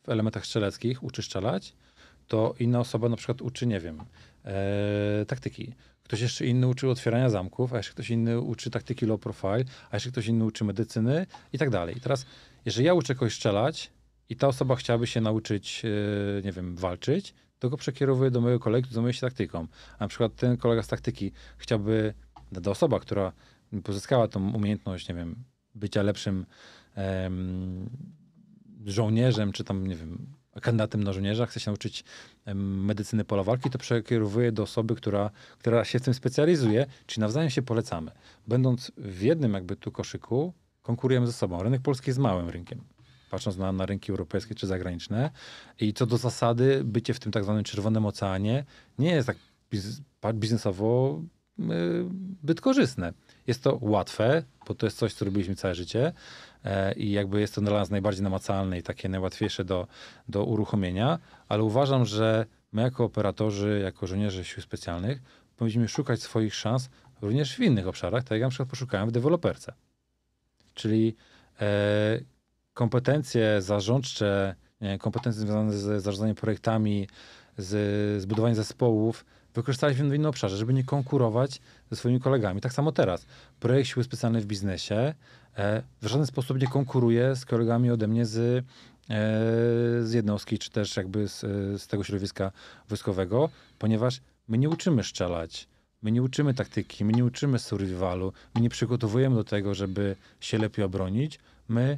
w elementach strzeleckich, uczy strzelać, to inna osoba na przykład uczy, nie wiem, e, taktyki. Ktoś jeszcze inny uczy otwierania zamków, a jeszcze ktoś inny uczy taktyki low profile, a jeszcze ktoś inny uczy medycyny i tak dalej. I teraz, jeżeli ja uczę kogoś strzelać i ta osoba chciałaby się nauczyć, e, nie wiem, walczyć, to go przekierowuję do mojego kolegi, który zajmuje się taktyką. A na przykład ten kolega z taktyki chciałby, ta osoba, która pozyskała tą umiejętność, nie wiem, bycia lepszym em, żołnierzem, czy tam, nie wiem, kandydatem na żołnierza, chce się nauczyć medycyny polowalki, to przekierowuje do osoby, która, która się w tym specjalizuje, czyli nawzajem się polecamy. Będąc w jednym jakby tu koszyku, konkurujemy ze sobą. Rynek polski jest małym rynkiem patrząc na, na rynki europejskie czy zagraniczne. I co do zasady, bycie w tym tak zwanym czerwonym oceanie nie jest tak biznesowo y, byt korzystne. Jest to łatwe, bo to jest coś, co robiliśmy całe życie e, i jakby jest to dla nas najbardziej namacalne i takie najłatwiejsze do, do uruchomienia, ale uważam, że my jako operatorzy, jako żołnierze sił specjalnych powinniśmy szukać swoich szans również w innych obszarach, tak jak na przykład poszukałem w deweloperce. Czyli e, kompetencje zarządcze, kompetencje związane z zarządzaniem projektami, z, z budowaniem zespołów, wykorzystali w innym obszarze, żeby nie konkurować ze swoimi kolegami. Tak samo teraz. Projekt siły specjalnej w biznesie e, w żaden sposób nie konkuruje z kolegami ode mnie z, e, z jednostki, czy też jakby z, e, z tego środowiska wojskowego, ponieważ my nie uczymy strzelać. My nie uczymy taktyki, my nie uczymy survivalu, my nie przygotowujemy do tego, żeby się lepiej obronić. My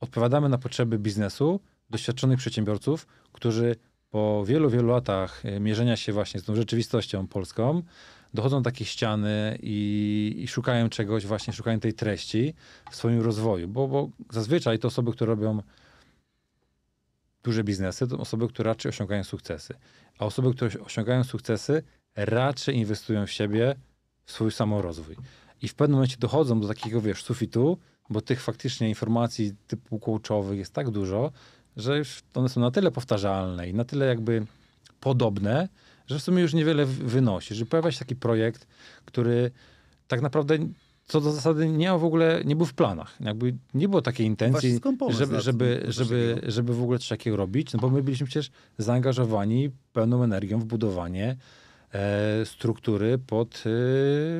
odpowiadamy na potrzeby biznesu, doświadczonych przedsiębiorców, którzy po wielu, wielu latach e, mierzenia się właśnie z tą rzeczywistością polską, dochodzą takie ściany i, i, szukają czegoś, właśnie szukają tej treści w swoim rozwoju, bo, bo zazwyczaj to osoby, które robią duże biznesy, to osoby, które raczej osiągają sukcesy. A osoby, które osiągają sukcesy, raczej inwestują w siebie, w swój samorozwój. I w pewnym momencie dochodzą do takiego, wiesz, sufitu, bo tych faktycznie informacji typu coachowych jest tak dużo, że już one są na tyle powtarzalne i na tyle jakby podobne, że w sumie już niewiele wynosi. Że pojawia się taki projekt, który tak naprawdę co do zasady nie, w ogóle, nie był w planach. Jakby nie było takiej intencji, żeby, żeby, żeby, żeby w ogóle coś takiego robić, no bo my byliśmy przecież zaangażowani pełną energią w budowanie e, struktury pod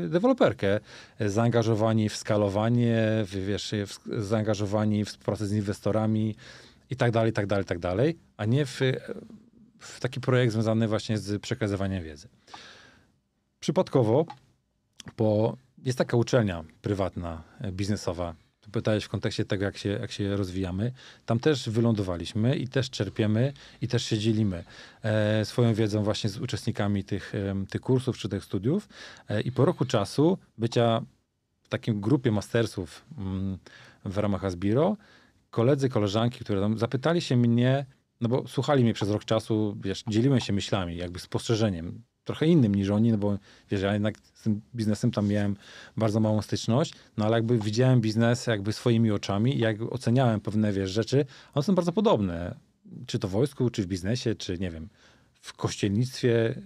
e, deweloperkę. E, zaangażowani w skalowanie, w, wiesz, w, zaangażowani w współpracę z inwestorami, i tak dalej, i tak dalej, i tak dalej, a nie w, w taki projekt związany właśnie z przekazywaniem wiedzy. Przypadkowo, bo jest taka uczelnia prywatna, e, biznesowa, pytałeś w kontekście tego, jak się, jak się rozwijamy. Tam też wylądowaliśmy i też czerpiemy i też się dzielimy e, swoją wiedzą właśnie z uczestnikami tych, e, tych kursów czy tych studiów. E, I po roku czasu bycia w takim grupie mastersów m, mm, w ramach Asbiro, koledzy, koleżanki, które tam zapytali się mnie, no bo słuchali mnie przez rok czasu, wiesz, dzieliłem się myślami, jakby spostrzeżeniem, trochę innym niż oni, no bo wiesz, ja jednak z tym biznesem tam miałem bardzo małą styczność, no ale jakby widziałem biznes jakby swoimi oczami i jak oceniałem pewne, wiesz, rzeczy, one są bardzo podobne, czy to w wojsku, czy w biznesie, czy nie wiem, w kościelnictwie,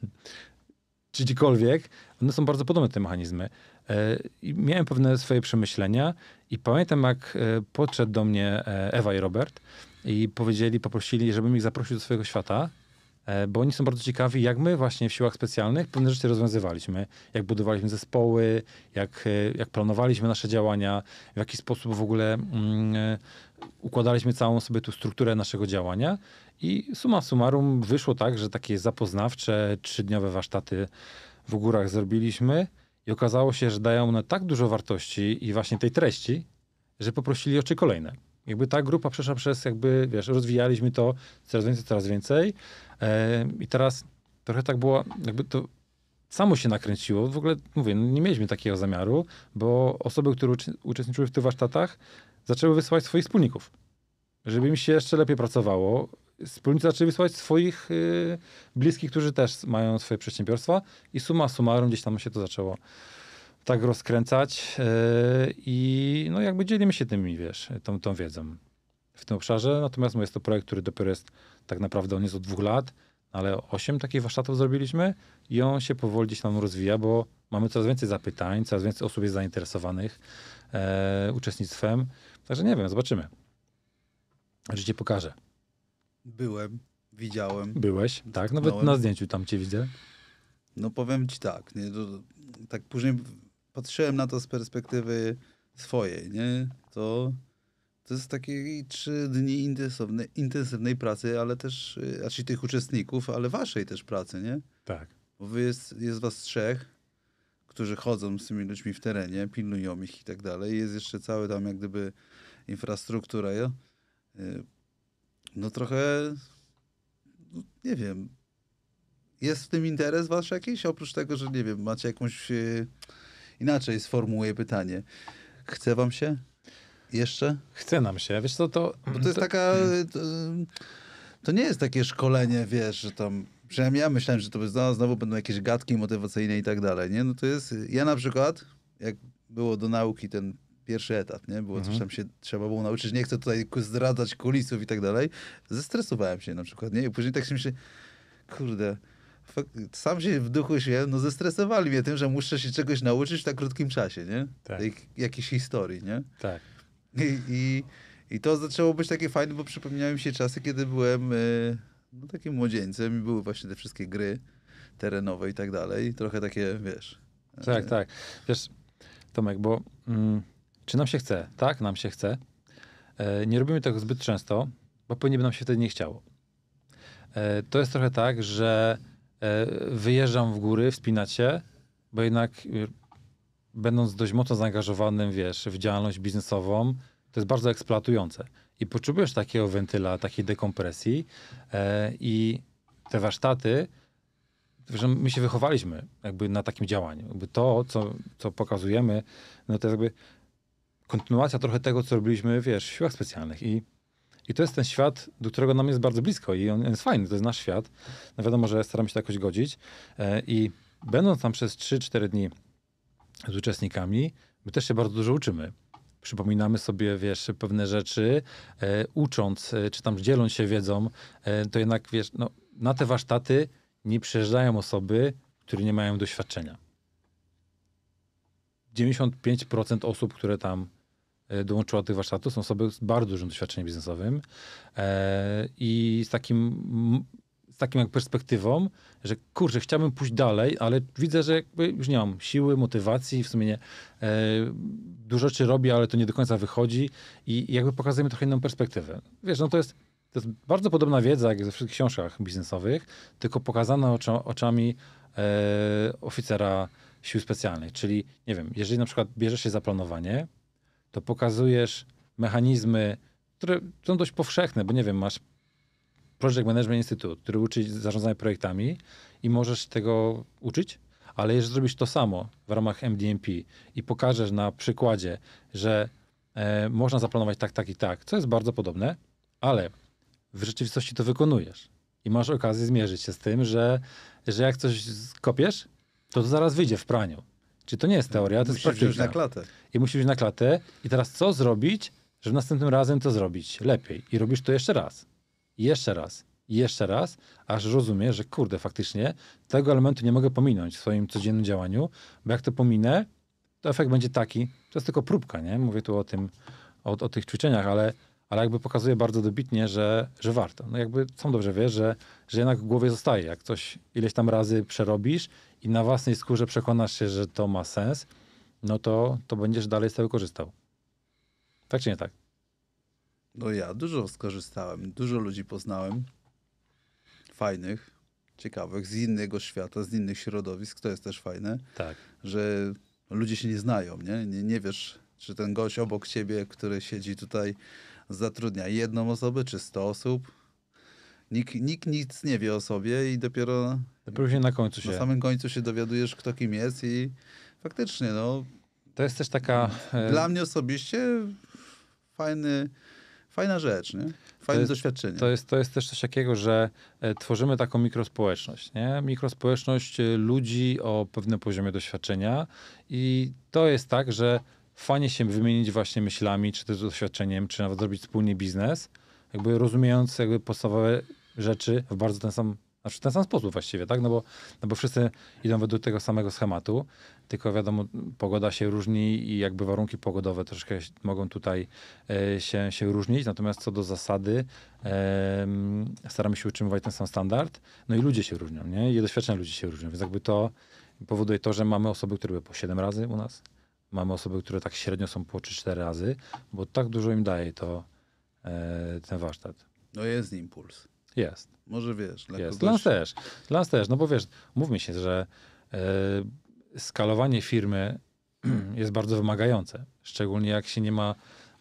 [laughs] czy gdziekolwiek, one są bardzo podobne te mechanizmy. E, I miałem pewne swoje przemyślenia i pamiętam, jak e, podszedł do mnie e, Ewa i Robert i powiedzieli, poprosili, żebym ich zaprosił do swojego świata, bo oni są bardzo ciekawi, jak my właśnie w siłach specjalnych pewne rzeczy rozwiązywaliśmy, jak budowaliśmy zespoły, jak, jak planowaliśmy nasze działania, w jaki sposób w ogóle mm, układaliśmy całą sobie tu strukturę naszego działania. I suma summarum wyszło tak, że takie zapoznawcze, trzydniowe warsztaty w górach zrobiliśmy. I okazało się, że dają one tak dużo wartości i właśnie tej treści, że poprosili o trzy kolejne. Jakby ta grupa przeszła przez, jakby, wiesz, rozwijaliśmy to coraz więcej, coraz więcej. E, I teraz trochę tak było, jakby to samo się nakręciło. W ogóle, mówię, no nie mieliśmy takiego zamiaru, bo osoby, które uczestniczyły w tych warsztatach, zaczęły wysyłać swoich wspólników żeby mi się jeszcze lepiej pracowało wspólnicy zaczęli wysłać swoich y, bliskich, którzy też mają swoje przedsiębiorstwa i suma summarum gdzieś tam się to zaczęło tak rozkręcać y, i no jakby dzielimy się tymi, wiesz, tą, tą wiedzą w tym obszarze. Natomiast no, jest to projekt, który dopiero jest tak naprawdę, on jest od dwóch lat, no ale osiem takich warsztatów zrobiliśmy i on się powoli gdzieś tam rozwija, bo mamy coraz więcej zapytań, coraz więcej osób jest zainteresowanych e, uczestnictwem. Także nie wiem, zobaczymy. Życie pokaże. Byłem, widziałem. Byłeś, tak? Nawet Byłem. na zdjęciu tam cię widzę. No powiem ci tak, nie? tak później patrzyłem na to z perspektywy swojej, nie? To, to jest takie trzy dni intensywnej, intensywnej pracy, ale też, znaczy tych uczestników, ale waszej też pracy, nie? Tak. Bo wy jest, jest was trzech, którzy chodzą z tymi ludźmi w terenie, pilnują ich i tak dalej. Jest jeszcze cały tam jak gdyby infrastruktura, ja? Y, no trochę, no, nie wiem, jest w tym interes wasz jakiś? Oprócz tego, że nie wiem, macie jakąś, yy, inaczej sformułuję pytanie. Chce wam się jeszcze? Chce nam się, wiesz co, to... Bo to jest to... taka, e, to, to nie jest takie szkolenie, wiesz, że tam przynajmniej ja myślałem, że to by no znowu będą jakieś gadki motywacyjne i tak dalej, nie? No to jest, ja na przykład, jak było do nauki ten pierwszy etap, nie? Było mhm. coś tam się trzeba było nauczyć, nie chcę tutaj zdradzać kulisów i tak dalej. Zestresowałem się na przykład, nie? I później tak się myślę, kurde, sam się w duchu się, no zestresowali mnie tym, że muszę się czegoś nauczyć w tak krótkim czasie, nie? Tak. Tej, jakiejś historii, nie? Tak. I, i, I to zaczęło być takie fajne, bo przypomniałem się czasy, kiedy byłem y, no, takim młodzieńcem i były właśnie te wszystkie gry terenowe i tak dalej. Trochę takie, wiesz... Tak, e, tak. Wiesz, Tomek, bo... Mm czy nam się chce? Tak, nam się chce. E, nie robimy tego zbyt często, bo pewnie by nam się wtedy nie chciało. E, to jest trochę tak, że e, wyjeżdżam w góry, wspinać się, bo jednak będąc dość mocno zaangażowanym, wiesz, w działalność biznesową, to jest bardzo eksploatujące. I potrzebujesz takiego wentyla, takiej dekompresji i te warsztaty, że my się wychowaliśmy jakby na takim działaniu. Jakby to, co, co pokazujemy, no to jest jakby kontynuacja trochę tego, co robiliśmy, wiesz, w siłach specjalnych. I, i to jest ten świat, do którego nam jest bardzo blisko i on jest fajny, to jest nasz świat. No wiadomo, że staramy się to tak jakoś godzić. E, I będąc tam przez 3-4 dni z uczestnikami, my też się bardzo dużo uczymy. Przypominamy sobie, wiesz, pewne rzeczy, e, ucząc, e, czy tam dzieląc się wiedzą, to jednak, wiesz, no, na te warsztaty nie przyjeżdżają osoby, które nie mają doświadczenia. 95% osób, które tam E, dołączyła do tych warsztatów, są osoby z bardzo dużym doświadczeniem biznesowym e, i z takim, z takim jak perspektywą, że kurczę, chciałbym pójść dalej, ale widzę, że jakby już nie mam siły, motywacji, w sumie nie, e, dużo rzeczy robię, ale to nie do końca wychodzi i jakby pokazujemy trochę inną perspektywę. Wiesz, no to jest to jest bardzo podobna wiedza, jak ze wszystkich książkach biznesowych, tylko pokazana oczo, oczami e, oficera sił specjalnych. Czyli, nie wiem, jeżeli na przykład bierze się za planowanie, to pokazujesz mechanizmy, które są dość powszechne, bo nie wiem, masz Project Management Institute, który uczy zarządzania projektami i możesz tego uczyć, ale jeżeli zrobisz to samo w ramach MDMP i pokażesz na przykładzie, że e, można zaplanować tak, tak i tak, co jest bardzo podobne, ale w rzeczywistości to wykonujesz i masz okazję zmierzyć się z tym, że, że jak coś kopiesz, to, to zaraz wyjdzie w praniu. Czy to nie jest teoria, to musisz jest praktyka. na klatę. I musisz wziąć na klatę. I teraz co zrobić, żeby następnym razem to zrobić lepiej? I robisz to jeszcze raz. I jeszcze raz. I jeszcze raz, aż rozumiesz, że kurde, faktycznie tego elementu nie mogę pominąć w swoim codziennym działaniu, bo jak to pominę, to efekt będzie taki, to jest tylko próbka, nie? Mówię tu o tym, o, o tych ćwiczeniach, ale ale jakby pokazuje bardzo dobitnie, że, że warto. No jakby sam dobrze wiesz, że, że jednak w głowie zostaje. Jak coś ileś tam razy przerobisz i na własnej skórze przekonasz się, że to ma sens, no to, to będziesz dalej z tego korzystał. Tak czy nie tak? No ja dużo skorzystałem, dużo ludzi poznałem, fajnych, ciekawych, z innego świata, z innych środowisk, to jest też fajne, tak. że ludzie się nie znają, nie? Nie, nie wiesz, czy ten gość obok ciebie, który siedzi tutaj zatrudnia jedną osobę czy 100 osób. Nikt, nikt nic nie wie o sobie i dopiero. Dopiero się na końcu się. Na samym końcu się dowiadujesz, kto kim jest i faktycznie, no. To jest też taka. E, Dla mnie osobiście fajny fajna rzecz, nie? Fajne to jest, doświadczenie. To jest, to jest też coś takiego, że e, tworzymy taką mikrospołeczność, nie? Mikrospołeczność e, ludzi o pewnym poziomie doświadczenia i to jest tak, że fajnie się wymienić właśnie myślami, czy też doświadczeniem, czy nawet zrobić wspólnie biznes, jakby rozumiejąc jakby podstawowe rzeczy w bardzo ten sam, znaczy ten sam sposób właściwie, tak? No bo, no bo wszyscy idą według tego samego schematu, tylko wiadomo, pogoda się różni i jakby warunki pogodowe troszkę mogą tutaj e, się, się różnić, natomiast co do zasady e, staramy się utrzymywać ten sam standard, no i ludzie się różnią, nie? I doświadczenia ludzi się różnią, więc jakby to powoduje to, że mamy osoby, które były po 7 razy u nas, Mamy osoby, które tak średnio są po 3-4 razy, bo tak dużo im daje to e, ten warsztat. No jest impuls. Jest. Może wiesz. Dla jest. Kogoś... Dla nas też. Dla nas też. No bo wiesz, mówmy się, że e, skalowanie firmy [clears throat] jest bardzo wymagające. Szczególnie jak się nie ma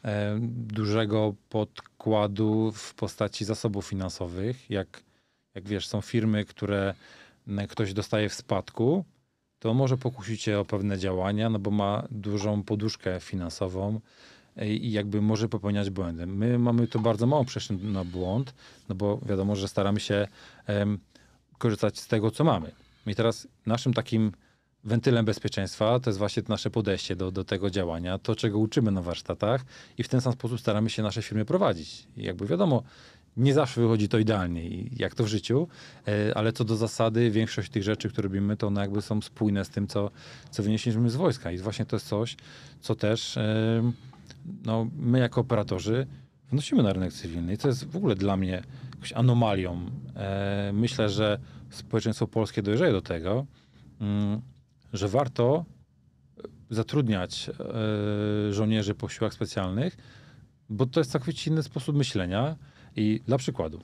e, dużego podkładu w postaci zasobów finansowych. Jak, jak wiesz, są firmy, które e, ktoś dostaje w spadku, to może pokusić się o pewne działania, no bo ma dużą poduszkę finansową e, i jakby może popełniać błędy. My mamy tu bardzo mało przestrzeń na błąd, no bo wiadomo, że staramy się um, korzystać z tego, co mamy. I teraz naszym takim wentylem bezpieczeństwa to jest właśnie nasze podejście do, do tego działania, to czego uczymy na warsztatach i w ten sam sposób staramy się nasze firmy prowadzić. I jakby wiadomo, nie zawsze wychodzi to idealnie, jak to w życiu, e, ale co do zasady, większość tych rzeczy, które robimy, to one jakby są spójne z tym, co, co wynieśliśmy z wojska. I właśnie to jest coś, co też e, no, my jako operatorzy wnosimy na rynek cywilny. I to jest w ogóle dla mnie jakąś anomalią. E, myślę, że społeczeństwo polskie dojrzeje do tego, mm, że warto zatrudniać żołnierzy po siłach specjalnych, bo to jest całkowicie inny sposób myślenia i dla przykładu,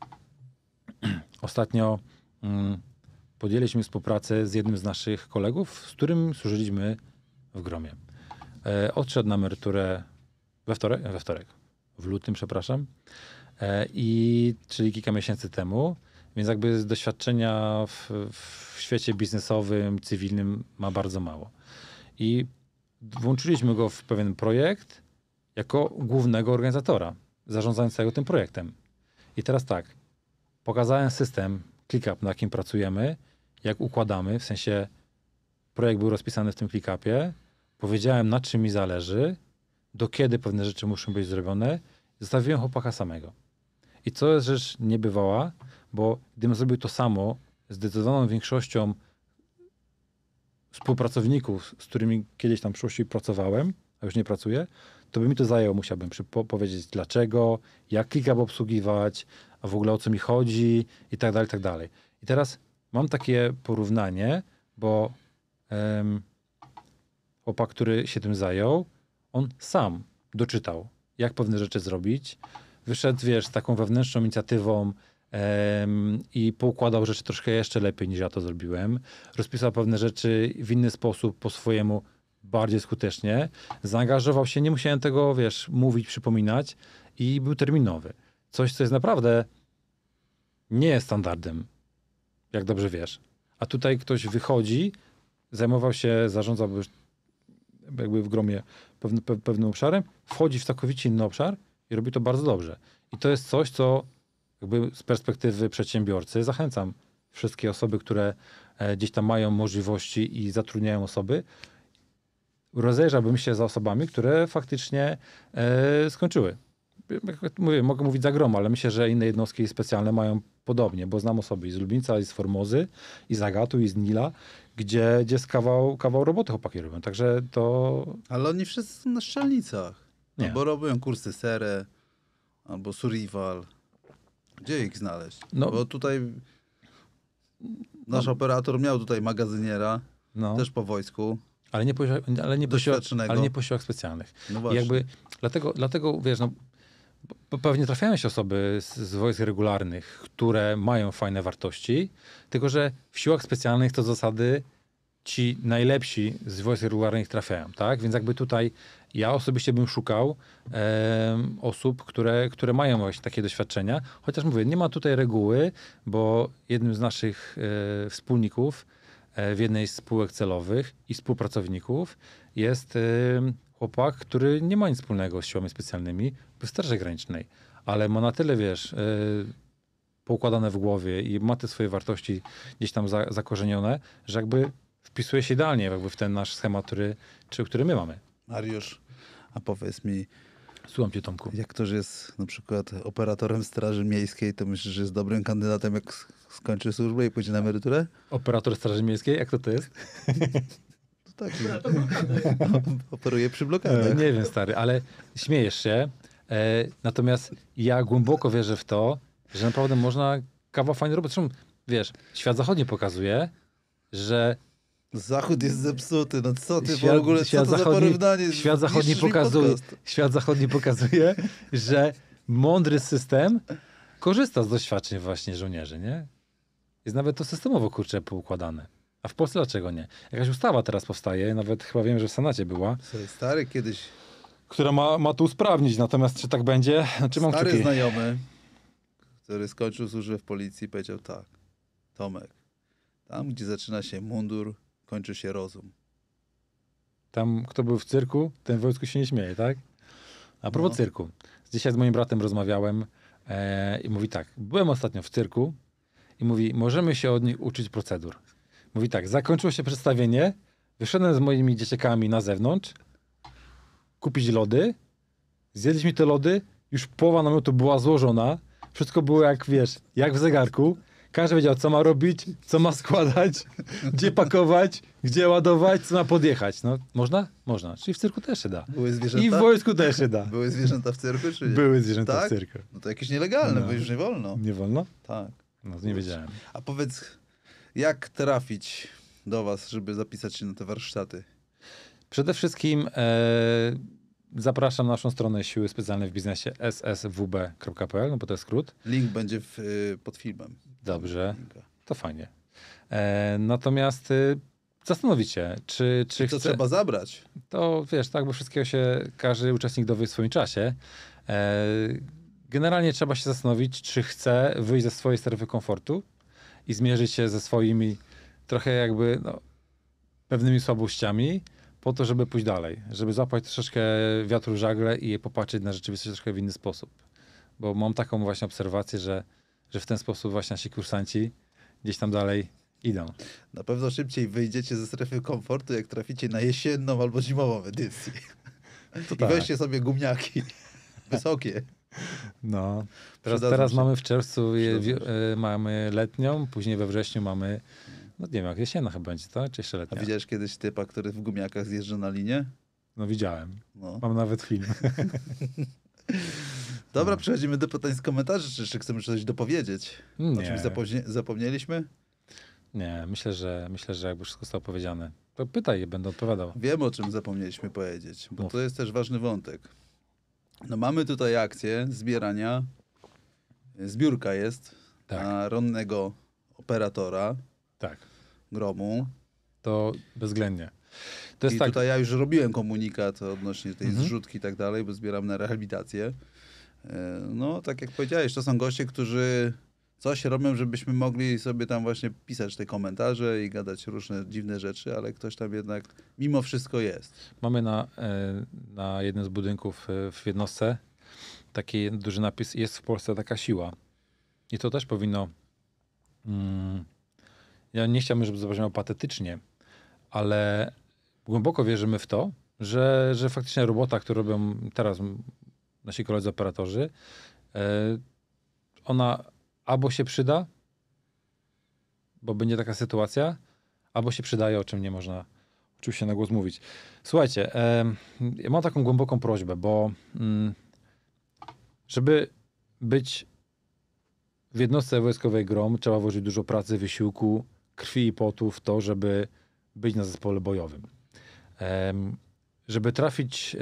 ostatnio mm, podjęliśmy współpracę z jednym z naszych kolegów, z którym służyliśmy w Gromie. E, odszedł na emeryturę we wtorek, we wtorek, w lutym, przepraszam, e, i czyli kilka miesięcy temu. Więc jakby z doświadczenia w, w świecie biznesowym, cywilnym ma bardzo mało. I włączyliśmy go w pewien projekt jako głównego organizatora zarządzającego tym projektem. I teraz tak, pokazałem system ClickUp, na jakim pracujemy, jak układamy, w sensie projekt był rozpisany w tym ClickUpie, powiedziałem na czym mi zależy, do kiedy pewne rzeczy muszą być zrobione, zostawiłem chłopaka samego. I co jest rzecz niebywała, bo gdybym zrobił to samo, zdecydowaną większością współpracowników, z którymi kiedyś tam w przyszłości pracowałem, a już nie pracuję, to by mi to zajęło. Musiałbym powiedzieć dlaczego, jak klikam obsługiwać, a w ogóle o co mi chodzi i tak dalej, i tak dalej. I teraz mam takie porównanie, bo um, który się tym zajął, on sam doczytał, jak pewne rzeczy zrobić. Wyszedł, wiesz, z taką wewnętrzną inicjatywą um, i poukładał rzeczy troszkę jeszcze lepiej niż ja to zrobiłem. Rozpisał pewne rzeczy w inny sposób, po swojemu, bardziej skutecznie, zaangażował się, nie musiałem tego, wiesz, mówić, przypominać i był terminowy. Coś, co jest naprawdę nie jest standardem, jak dobrze wiesz. A tutaj ktoś wychodzi, zajmował się, zarządzał jakby w gromie pewnym, pewnym obszarem, wchodzi w całkowicie inny obszar i robi to bardzo dobrze. I to jest coś, co jakby z perspektywy przedsiębiorcy zachęcam wszystkie osoby, które e, gdzieś tam mają możliwości i zatrudniają osoby, rozejrzałbym się za osobami, które faktycznie e, skończyły. Mówię, mogę mówić za grom, ale myślę, że inne jednostki specjalne mają podobnie, bo znam osoby i z Lublińca, i z Formozy, i z Agatu, i z Nila, gdzie, gdzie jest kawał, kawał roboty chłopaki robią, także to... Ale oni wszyscy są na szczelnicach. Nie. Albo robią kursy Sere, albo Surival. Gdzie ich znaleźć? No. Bo tutaj nasz no. operator miał tutaj magazyniera, no. też po wojsku ale nie, po, ale nie, po, ale nie po siłach specjalnych. No właśnie. I jakby, dlatego, dlatego wiesz, no, pewnie trafiają się osoby z, z wojsk regularnych, które mają fajne wartości, tylko że w siłach specjalnych to zasady ci najlepsi z wojsk regularnych trafiają, tak? Więc jakby tutaj ja osobiście bym szukał e, osób, które, które mają właśnie takie doświadczenia. Chociaż mówię, nie ma tutaj reguły, bo jednym z naszych e, wspólników E, w jednej z spółek celowych i współpracowników jest e, chłopak, który nie ma nic wspólnego z siłami specjalnymi w Straży Granicznej, ale ma na tyle, wiesz, e, poukładane w głowie i ma te swoje wartości gdzieś tam zakorzenione, że jakby wpisuje się idealnie jakby w ten nasz schemat, który, czy, który my mamy. Mariusz, a powiedz mi, Słucham cię, Tomku. Jak ktoś jest na przykład operatorem Straży Miejskiej, to myślisz, że jest dobrym kandydatem, jak skończy służbę i pójdzie na emeryturę? Operator Straży Miejskiej? Jak to to jest? to taki. [laughs] Operuje przy blokadach. E, nie wiem, stary, ale śmiejesz się. E, natomiast ja głęboko wierzę w to, że naprawdę można kawał fajny robić. Zresztą, wiesz, świat zachodni pokazuje, że Zachód jest zepsuty, no co ty świat, w ogóle, co to za porównanie? Świat zachodni, pokazuje, świat zachodni pokazuje, że mądry system korzysta z doświadczeń właśnie żołnierzy, nie? Jest nawet to systemowo, kurczę, poukładane. A w Polsce dlaczego nie? Jakaś ustawa teraz powstaje, nawet chyba wiem, że w Senacie była. Sorry, stary kiedyś. Która ma, ma to usprawnić, natomiast czy tak będzie? Znaczy, mam stary kciuki. znajomy, który skończył służbę w policji, powiedział tak. Tomek, tam gdzie zaczyna się mundur, kończy się rozum. Tam, kto był w cyrku, ten w wojsku się nie śmieje, tak? A propos no. cyrku. Dzisiaj z moim bratem rozmawiałem e, i mówi tak, byłem ostatnio w cyrku i mówi, możemy się od nich uczyć procedur. Mówi tak, zakończyło się przedstawienie, wyszedłem z moimi dzieciakami na zewnątrz, kupić lody, zjedliśmy te lody, już połowa namiotu była złożona, wszystko było jak, wiesz, jak w zegarku. Każdy wiedział, co ma robić, co ma składać, [laughs] gdzie pakować, gdzie ładować, co ma podjechać. No, można? Można. Czyli w cyrku też się da. Były zwierzęta? I w wojsku też się da. [laughs] Były zwierzęta w cyrku, czy nie? Były zwierzęta tak? w cyrku. No to jakieś nielegalne, no. bo już nie wolno. Nie wolno? Tak. No to nie wiedziałem. A powiedz, jak trafić do was, żeby zapisać się na te warsztaty? Przede wszystkim... E, Zapraszam na naszą stronę Siły Specjalne w Biznesie sswb.pl, no bo to jest skrót. Link będzie w, y, pod filmem. Dobrze, to fajnie. E, natomiast y, zastanowicie się, czy, czy, czy to chce... trzeba zabrać? To wiesz, tak, bo wszystkiego się każdy uczestnik dowie w swoim czasie. E, generalnie trzeba się zastanowić, czy chce wyjść ze swojej strefy komfortu i zmierzyć się ze swoimi trochę jakby no, pewnymi słabościami, po to, żeby pójść dalej, żeby zapać troszeczkę wiatru żagle i popatrzeć na rzeczywistość troszkę w inny sposób. Bo mam taką właśnie obserwację, że, że w ten sposób właśnie nasi kursanci gdzieś tam dalej idą. Na pewno szybciej wyjdziecie ze strefy komfortu, jak traficie na jesienną albo zimową edycję. To I tak. weźcie sobie gumniaki [laughs] wysokie. No, teraz, teraz mamy w czerwcu, je, w, e, mamy letnią, później we wrześniu mamy no nie wiem, jak jesienna chyba będzie, to tak? czy jeszcze letnia. A widziałeś kiedyś typa, który w gumiakach zjeżdża na linię? No widziałem. No. Mam nawet film. [laughs] Dobra, no. przechodzimy do pytań z komentarzy. Czy jeszcze chcemy coś dopowiedzieć? Nie. O czymś zapomnieliśmy? Nie, myślę, że myślę, że jakby wszystko zostało powiedziane. To pytaj, będę odpowiadał. Wiem, o czym zapomnieliśmy powiedzieć, bo Mów. to jest też ważny wątek. No mamy tutaj akcję zbierania. Zbiórka jest tak. na ronnego operatora tak. gromu. To bezwzględnie. To jest I tak. tutaj ja już robiłem komunikat odnośnie tej mhm. zrzutki i tak dalej, bo zbieram na rehabilitację. E, no, tak jak powiedziałeś, to są goście, którzy coś robią, żebyśmy mogli sobie tam właśnie pisać te komentarze i gadać różne dziwne rzeczy, ale ktoś tam jednak mimo wszystko jest. Mamy na, e, na jednym z budynków e, w jednostce taki duży napis jest w Polsce taka siła. I to też powinno mm, ja nie chciałbym, żeby zobaczyło patetycznie, ale głęboko wierzymy w to, że, że faktycznie robota, którą robią teraz nasi koledzy operatorzy, e, ona albo się przyda, bo będzie taka sytuacja, albo się przydaje, o czym nie można oczywiście na głos mówić. Słuchajcie, e, ja mam taką głęboką prośbę, bo mm, żeby być w jednostce wojskowej grom, trzeba włożyć dużo pracy, wysiłku, krwi i potu w to, żeby być na zespole bojowym. Żeby trafić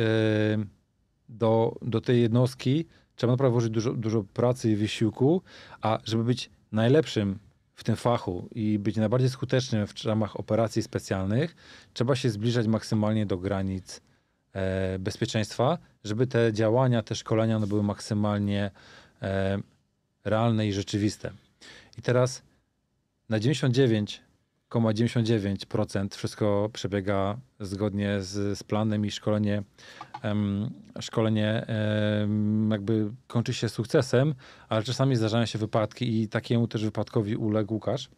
do, do tej jednostki, trzeba naprawdę włożyć dużo, dużo pracy i wysiłku, a żeby być najlepszym w tym fachu i być najbardziej skutecznym w ramach operacji specjalnych, trzeba się zbliżać maksymalnie do granic e, bezpieczeństwa, żeby te działania, te szkolenia one były maksymalnie realne i rzeczywiste. I teraz na 99,99% ,99 wszystko przebiega zgodnie z, z planem i szkolenie, em, szkolenie em, jakby kończy się sukcesem, ale czasami zdarzają się wypadki i takiemu też wypadkowi uległ Łukasz,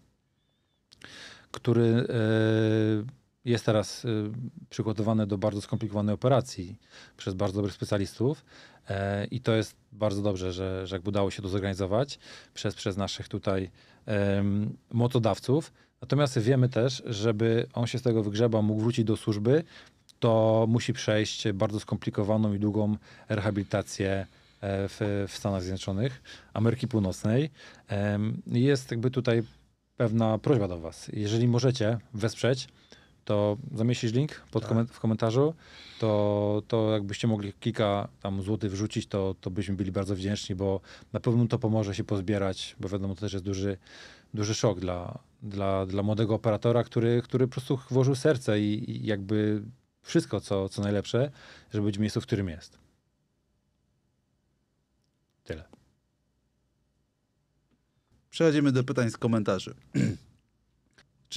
który e, jest teraz y, przygotowany do bardzo skomplikowanej operacji przez bardzo dobrych specjalistów. E, I to jest bardzo dobrze, że, że udało się to zorganizować przez, przez naszych tutaj mocodawców. motodawców. Natomiast wiemy też, żeby on się z tego wygrzebał, mógł wrócić do służby, to musi przejść bardzo skomplikowaną i długą rehabilitację e, w, w Stanach Zjednoczonych, Ameryki Północnej. jest jakby tutaj pewna prośba do Was. Jeżeli możecie wesprzeć, to zamieścisz link pod tak. koment w komentarzu, to, to jakbyście mogli kilka tam złotych wrzucić, to, to byśmy byli bardzo wdzięczni, bo na pewno to pomoże się pozbierać, bo wiadomo, to też jest duży, duży szok dla, dla, dla młodego operatora, który, który po prostu włożył serce i, i jakby wszystko, co, co najlepsze, żeby być w miejscu, w którym jest. Tyle. Przechodzimy do pytań z komentarzy. [clears throat]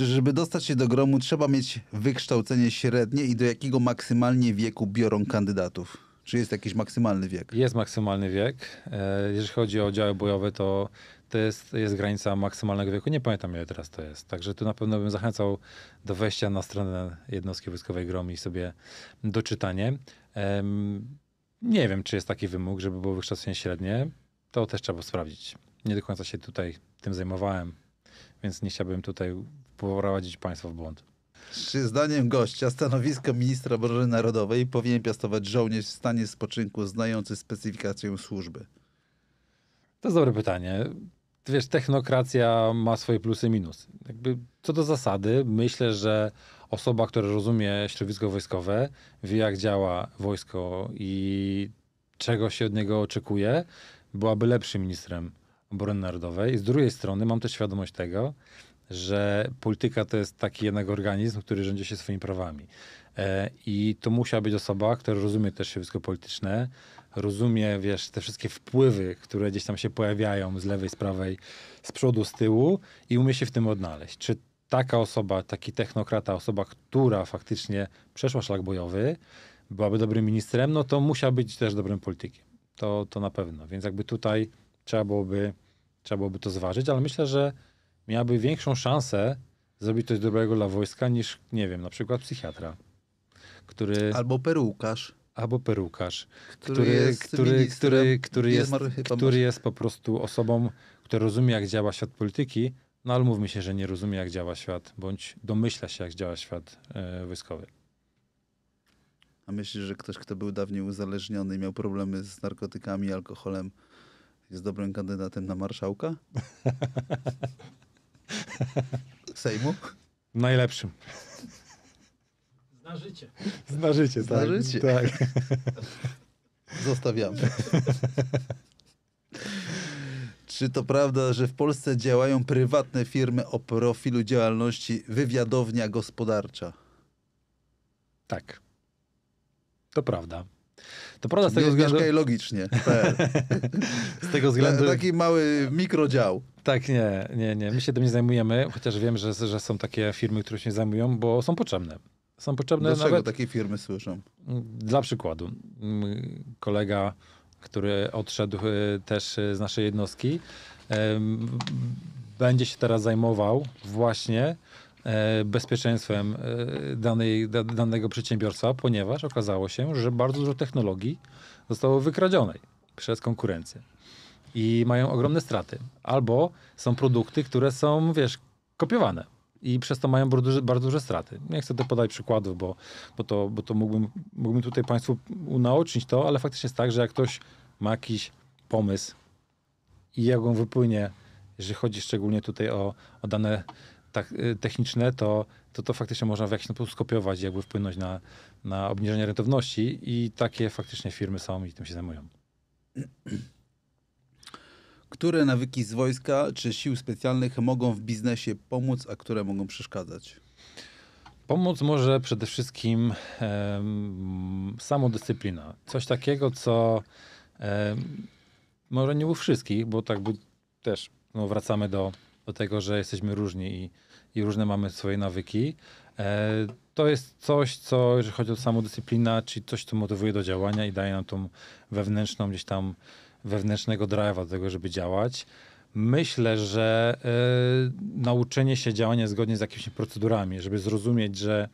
żeby dostać się do gromu trzeba mieć wykształcenie średnie i do jakiego maksymalnie wieku biorą kandydatów? Czy jest jakiś maksymalny wiek? Jest maksymalny wiek. E, jeżeli chodzi o działy bojowe, to to jest, jest granica maksymalnego wieku. Nie pamiętam, ile teraz to jest. Także tu na pewno bym zachęcał do wejścia na stronę jednostki wojskowej gromi i sobie doczytanie. nie wiem, czy jest taki wymóg, żeby było wykształcenie średnie. To też trzeba sprawdzić. Nie do końca się tutaj tym zajmowałem więc nie chciałbym tutaj poprowadzić państwa w błąd. Czy zdaniem gościa stanowisko ministra obrony narodowej powinien piastować żołnierz w stanie spoczynku znający specyfikację służby? To jest dobre pytanie. Wiesz, technokracja ma swoje plusy i minusy. Jakby co do zasady, myślę, że osoba, która rozumie środowisko wojskowe, wie jak działa wojsko i czego się od niego oczekuje, byłaby lepszym ministrem obrony narodowej. Z drugiej strony mam też świadomość tego, że polityka to jest taki jednak organizm, który rządzi się swoimi prawami. E, I to musiała być osoba, która rozumie też środowisko polityczne, rozumie, wiesz, te wszystkie wpływy, które gdzieś tam się pojawiają z lewej, z prawej, z przodu, z tyłu i umie się w tym odnaleźć. Czy taka osoba, taki technokrata, osoba, która faktycznie przeszła szlak bojowy, byłaby dobrym ministrem, no to musiała być też dobrym politykiem. To, to na pewno. Więc jakby tutaj trzeba byłoby, trzeba byłoby to zważyć, ale myślę, że miałaby większą szansę zrobić coś dobrego dla wojska niż, nie wiem, na przykład psychiatra, który... Albo perukarz. Albo perukarz, który, który, jest, który, który, jest, który jest po prostu osobą, która rozumie, jak działa świat polityki, no ale mówmy się, że nie rozumie, jak działa świat, bądź domyśla się, jak działa świat e, wojskowy. A myślisz, że ktoś, kto był dawniej uzależniony i miał problemy z narkotykami, alkoholem, jest dobrym kandydatem na marszałka? [laughs] Sejmu? Najlepszym. Zna życie. Zna życie, Zna tak. Życie. tak. Zostawiamy. [laughs] Czy to prawda, że w Polsce działają prywatne firmy o profilu działalności wywiadownia gospodarcza? Tak. To prawda. To prawda, z tego względu... logicznie. Tak. [laughs] z tego względu... E, taki mały mikrodział. Tak, nie, nie, nie. My się tym nie zajmujemy, chociaż wiem, że, że są takie firmy, które się zajmują, bo są potrzebne. Są potrzebne Dlaczego nawet... takie firmy słyszą? Dla przykładu. Mm, kolega, który odszedł e, też e, z naszej jednostki, będzie się teraz zajmował właśnie E, bezpieczeństwem e, danej, danego przedsiębiorstwa, ponieważ okazało się, że bardzo dużo technologii zostało wykradzionej przez konkurencję i mają ogromne straty. Albo są produkty, które są, wiesz, kopiowane i przez to mają bardzo, bardzo duże straty. Nie chcę tu podać przykładów, bo, bo to, bo to mógłbym, mógłbym tutaj Państwu unaocznić to, ale faktycznie jest tak, że jak ktoś ma jakiś pomysł i jak on wypłynie, jeżeli chodzi szczególnie tutaj o, o dane tak, y, techniczne, to, to to faktycznie można w jakiś sposób skopiować, jakby wpłynąć na, na obniżenie rentowności i takie faktycznie firmy są i tym się zajmują. [clears throat] Które nawyki z wojska czy sił specjalnych mogą w biznesie pomóc, a które mogą przeszkadzać? Pomóc może przede wszystkim samodyscyplina. Coś takiego, co może nie u wszystkich, bo tak by też no, wracamy do do tego, że jesteśmy różni i, i różne mamy swoje nawyki. E, to jest coś, co, jeżeli chodzi o samodyscyplinę, czyli coś, co motywuje do działania i daje nam tą wewnętrzną gdzieś tam wewnętrznego drive'a do tego, żeby działać. Myślę, że e, nauczenie się działania zgodnie z jakimiś procedurami, żeby zrozumieć, że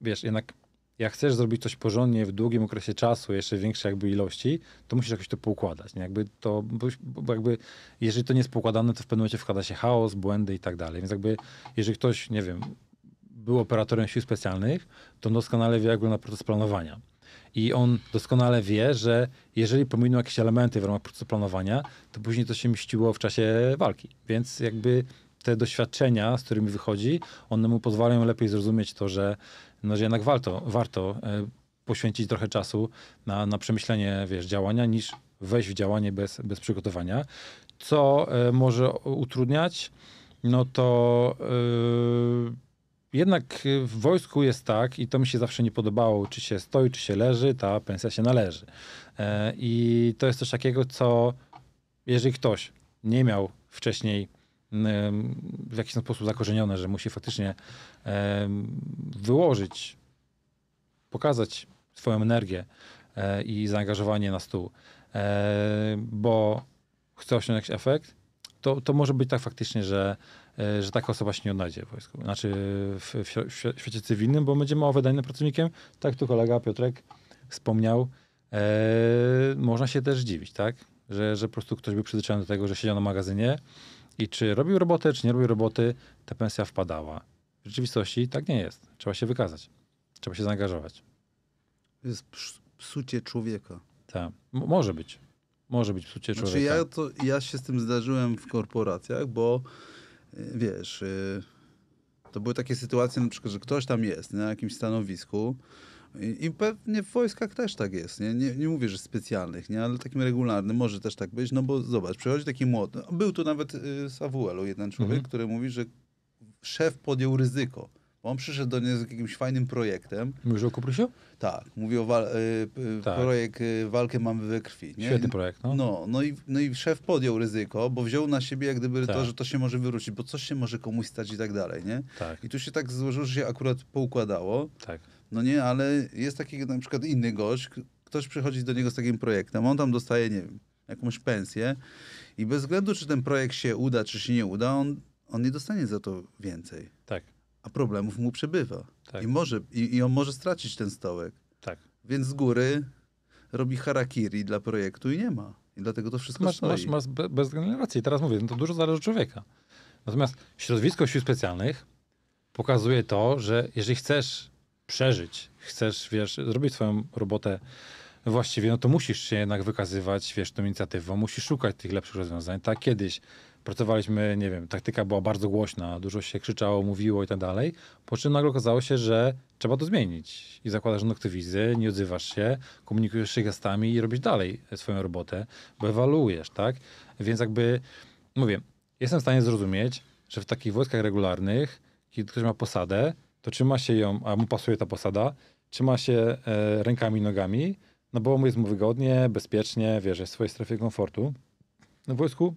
wiesz, jednak jak chcesz zrobić coś porządnie w długim okresie czasu, jeszcze większej jakby ilości, to musisz jakoś to poukładać. Nie? Jakby to, bo jakby, jeżeli to nie jest poukładane, to w pewnym momencie wkłada się chaos, błędy i tak dalej. Więc jakby, jeżeli ktoś, nie wiem, był operatorem sił specjalnych, to doskonale wie, jak wygląda proces planowania. I on doskonale wie, że jeżeli pominął jakieś elementy w ramach procesu planowania, to później to się mściło w czasie walki. Więc jakby te doświadczenia, z którymi wychodzi, one mu pozwalają lepiej zrozumieć to, że, no, że jednak warto, warto e, poświęcić trochę czasu na, na przemyślenie wiesz, działania, niż wejść w działanie bez, bez przygotowania. Co e, może utrudniać? No to yy, jednak w wojsku jest tak, i to mi się zawsze nie podobało, czy się stoi, czy się leży, ta pensja się należy. Yy, I to jest coś takiego, co jeżeli ktoś nie miał wcześniej w jakiś sposób zakorzenione, że musi faktycznie wyłożyć, pokazać swoją energię e, i zaangażowanie na stół, e, bo chce osiągnąć efekt, to, to może być tak faktycznie, że, e, że taka osoba się nie odnajdzie w wojsku, znaczy w, w, w świecie cywilnym, bo będzie mało wydajnym pracownikiem. Tak tu kolega Piotrek wspomniał, e, można się też dziwić, tak? Że, że po prostu ktoś był przyzwyczajony do tego, że siedział na magazynie, i czy robił robotę, czy nie robił roboty, ta pensja wpadała. W rzeczywistości tak nie jest. Trzeba się wykazać. Trzeba się zaangażować. To jest psucie człowieka. Tak. może być. Może być psucie znaczy, człowieka. Znaczy ja, to, ja się z tym zdarzyłem w korporacjach, bo y, wiesz, y, to były takie sytuacje na przykład, że ktoś tam jest na jakimś stanowisku, i, I pewnie w wojskach też tak jest. Nie? nie, nie, mówię, że specjalnych, nie? ale takim regularnym może też tak być. No bo zobacz, przychodzi taki młody. Był tu nawet y, z AWL-u jeden człowiek, mhm. który mówi, że szef podjął ryzyko. Bo on przyszedł do niej z jakimś fajnym projektem. Mówisz o się Tak. Mówi o wal- y, y, tak. projekt y, Walkę mamy we krwi. Nie? Świetny projekt. No. No, no, i, no i szef podjął ryzyko, bo wziął na siebie jak gdyby tak. to, że to się może wywrócić, bo coś się może komuś stać i tak dalej. Nie? Tak. I tu się tak złożyło, że się akurat poukładało. Tak. No nie, ale jest taki na przykład inny gość, ktoś przychodzi do niego z takim projektem, on tam dostaje, nie wiem, jakąś pensję i bez względu, czy ten projekt się uda, czy się nie uda, on, on nie dostanie za to więcej. Tak. A problemów mu przebywa. Tak. I, może, i, I on może stracić ten stołek. Tak. Więc z góry robi harakiri dla projektu i nie ma. I dlatego to wszystko masz, stoi. Masz, masz bez generacji. Teraz mówię, no to dużo zależy od człowieka. Natomiast środowisko sił specjalnych pokazuje to, że jeżeli chcesz przeżyć, chcesz, wiesz, zrobić swoją robotę właściwie, no to musisz się jednak wykazywać, wiesz, tą inicjatywą, musisz szukać tych lepszych rozwiązań. Tak kiedyś pracowaliśmy, nie wiem, taktyka była bardzo głośna, dużo się krzyczało, mówiło i tak dalej, po czym nagle okazało się, że trzeba to zmienić. I zakładasz noktywizy, nie odzywasz się, komunikujesz się gestami i robisz dalej swoją robotę, bo ewaluujesz, tak? Więc jakby, mówię, jestem w stanie zrozumieć, że w takich wojskach regularnych, kiedy ktoś ma posadę, to trzyma się ją, a mu pasuje ta posada, trzyma się e, rękami i nogami, no bo mu jest mu wygodnie, bezpiecznie, wiesz, jest w swojej strefie komfortu. No w wojsku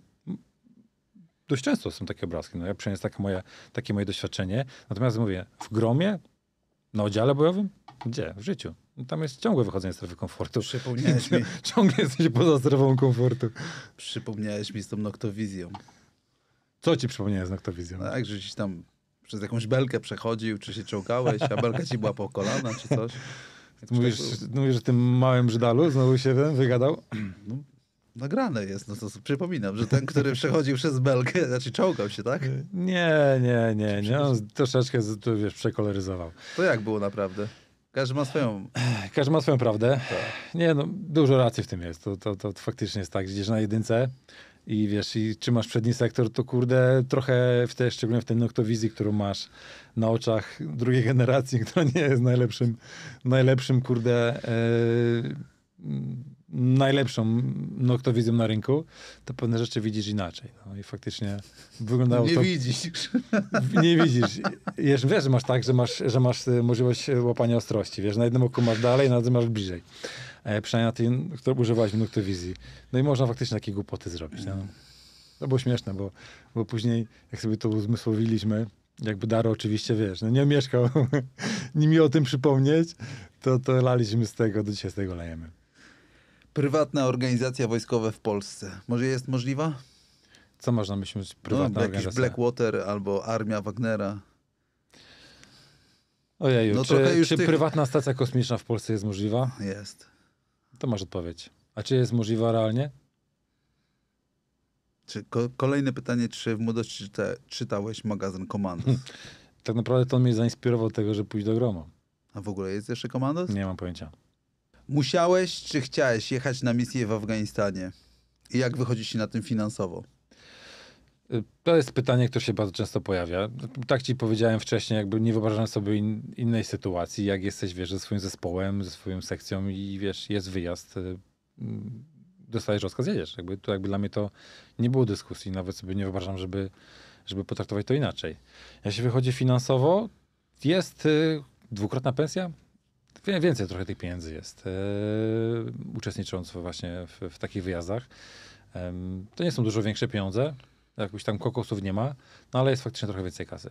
dość często są takie obrazki, no ja przynajmniej takie moje, takie moje doświadczenie. Natomiast mówię, w gromie, na oddziale bojowym, gdzie? W życiu. No tam jest ciągłe wychodzenie z strefy komfortu. Przypomniałeś [laughs] mi. Ciągle jesteś poza strefą komfortu. Przypomniałeś mi z tą noktowizją. Co ci przypomniałeś z noktowizją? Tak, że gdzieś tam przez jakąś belkę przechodził, czy się czołgałeś, a belka ci była po kolana, czy coś. Jak mówisz, mówisz o tym małym brzydalu, znowu się ten wygadał? No, nagrane jest, no to przypominam, że ten, który przechodził przez belkę, znaczy czołgał się, tak? Nie, nie, nie, nie, on troszeczkę, tu, wiesz, przekoloryzował. To jak było naprawdę? Każdy ma swoją. Każdy ma swoją prawdę. Tak. Nie, no, dużo racji w tym jest. To, to, to faktycznie jest tak, gdzieś na jedynce i wiesz, i czy masz przedni sektor, to kurde, trochę w tej, szczególnie w tej noktowizji, którą masz na oczach drugiej generacji, która [laughs] nie jest najlepszym, najlepszym kurde, yy, najlepszą noktowizją na rynku, to pewne rzeczy widzisz inaczej. No i faktycznie wyglądało nie to... [laughs] Nie widzisz. Nie widzisz. Wiesz, wiesz, że masz tak, że masz, że masz możliwość łapania ostrości. Wiesz, na jednym oku masz dalej, na drugim masz bliżej. E, przynajmniej na tej, którą używałaś w nuklewizji. No i można faktycznie takie głupoty zrobić. No. To było śmieszne, bo, bo później, jak sobie to uzmysłowiliśmy, jakby Daro oczywiście, wiesz, no nie mieszkał, [laughs] nie mi o tym przypomnieć, to, to laliśmy z tego, do dzisiaj z tego lejemy. Prywatna organizacja wojskowa w Polsce. Może jest możliwa? Co można myśleć? No, prywatna no, jakiś Blackwater albo Armia Wagnera. Ojeju, no, czy, czy tych... prywatna stacja kosmiczna w Polsce jest możliwa? Jest. To masz odpowiedź. A czy jest możliwe realnie? Czy, ko kolejne pytanie, czy w młodości czyta czytałeś magazyn Komandos? [laughs] tak naprawdę to on mnie zainspirował do tego, żeby pójść do Gromu. A w ogóle jest jeszcze Komandos? Nie mam pojęcia. Musiałeś, czy chciałeś jechać na misję w Afganistanie? I jak wychodzi się na tym finansowo? To jest pytanie, które się bardzo często pojawia. Tak ci powiedziałem wcześniej, jakby nie wyobrażam sobie in, innej sytuacji, jak jesteś, wiesz, ze swoim zespołem, ze swoją sekcją i wiesz, jest wyjazd, y, mm, dostajesz rozkaz, jedziesz. Jakby, to jakby dla mnie to nie było dyskusji, nawet sobie nie wyobrażam, żeby, żeby potraktować to inaczej. Jak się wychodzi finansowo, jest y, dwukrotna pensja, więcej trochę tych pieniędzy jest, y, uczestnicząc właśnie w, w takich wyjazdach. To nie są dużo większe pieniądze, jakbyś tam kokosów nie ma, no ale jest faktycznie trochę więcej kasy.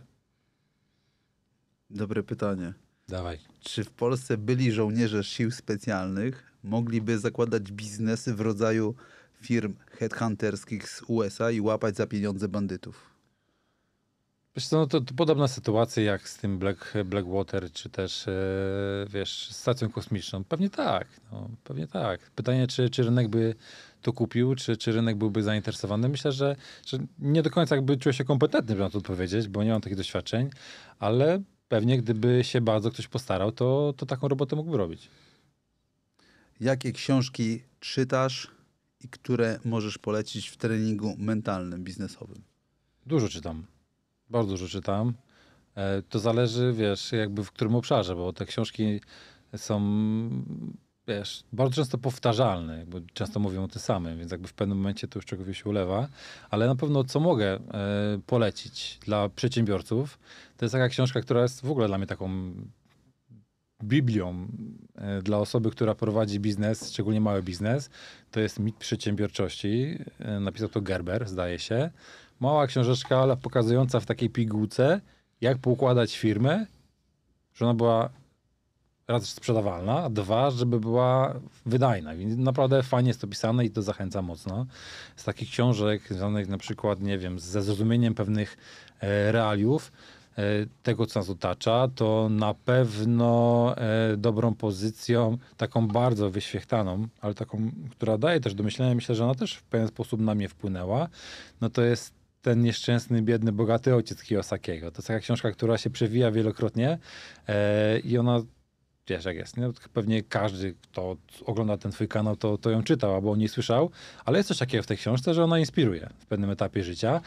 Dobre pytanie. Dawaj. Czy w Polsce byli żołnierze sił specjalnych mogliby zakładać biznesy w rodzaju firm headhunterskich z USA i łapać za pieniądze bandytów? Wiesz co, no to, to, podobna sytuacja jak z tym Black, Blackwater, czy też yy, wiesz, stacją kosmiczną. Pewnie tak, no, pewnie tak. Pytanie, czy, czy rynek by to kupił, czy, czy rynek byłby zainteresowany. Myślę, że, że nie do końca jakby czuł się kompetentny, żeby na to odpowiedzieć, bo nie mam takich doświadczeń, ale pewnie gdyby się bardzo ktoś postarał, to, to taką robotę mógłby robić. Jakie książki czytasz i które możesz polecić w treningu mentalnym, biznesowym? Dużo czytam. Bardzo dużo czytam. E, to zależy, wiesz, jakby w którym obszarze, bo te książki są wiesz, bardzo często powtarzalny, bo często mówią o tym samym, więc jakby w pewnym momencie to już czegoś się ulewa, ale na pewno co mogę e, polecić dla przedsiębiorców, to jest taka książka, która jest w ogóle dla mnie taką Biblią e, dla osoby, która prowadzi biznes, szczególnie mały biznes, to jest Mit Przedsiębiorczości. E, napisał to Gerber, zdaje się. Mała książeczka, ale pokazująca w takiej pigułce, jak poukładać firmę, że ona była raz sprzedawalna, a dwa, żeby była wydajna. Więc naprawdę fajnie jest to pisane i to zachęca mocno. Z takich książek związanych na przykład, nie wiem, ze zrozumieniem pewnych e, realiów, e, tego, co nas otacza, to na pewno e, dobrą pozycją, taką bardzo wyświechtaną, ale taką, która daje też do myślenia, myślę, że ona też w pewien sposób na mnie wpłynęła, no to jest ten nieszczęsny, biedny, bogaty ojciec Kiyosakiego. To jest taka książka, która się przewija wielokrotnie i ona wiesz jak jest. Nie? No, pewnie każdy, kto ogląda ten twój kanał, to, to ją czytał albo o niej słyszał, ale jest coś takiego w tej książce, że ona inspiruje w pewnym etapie życia.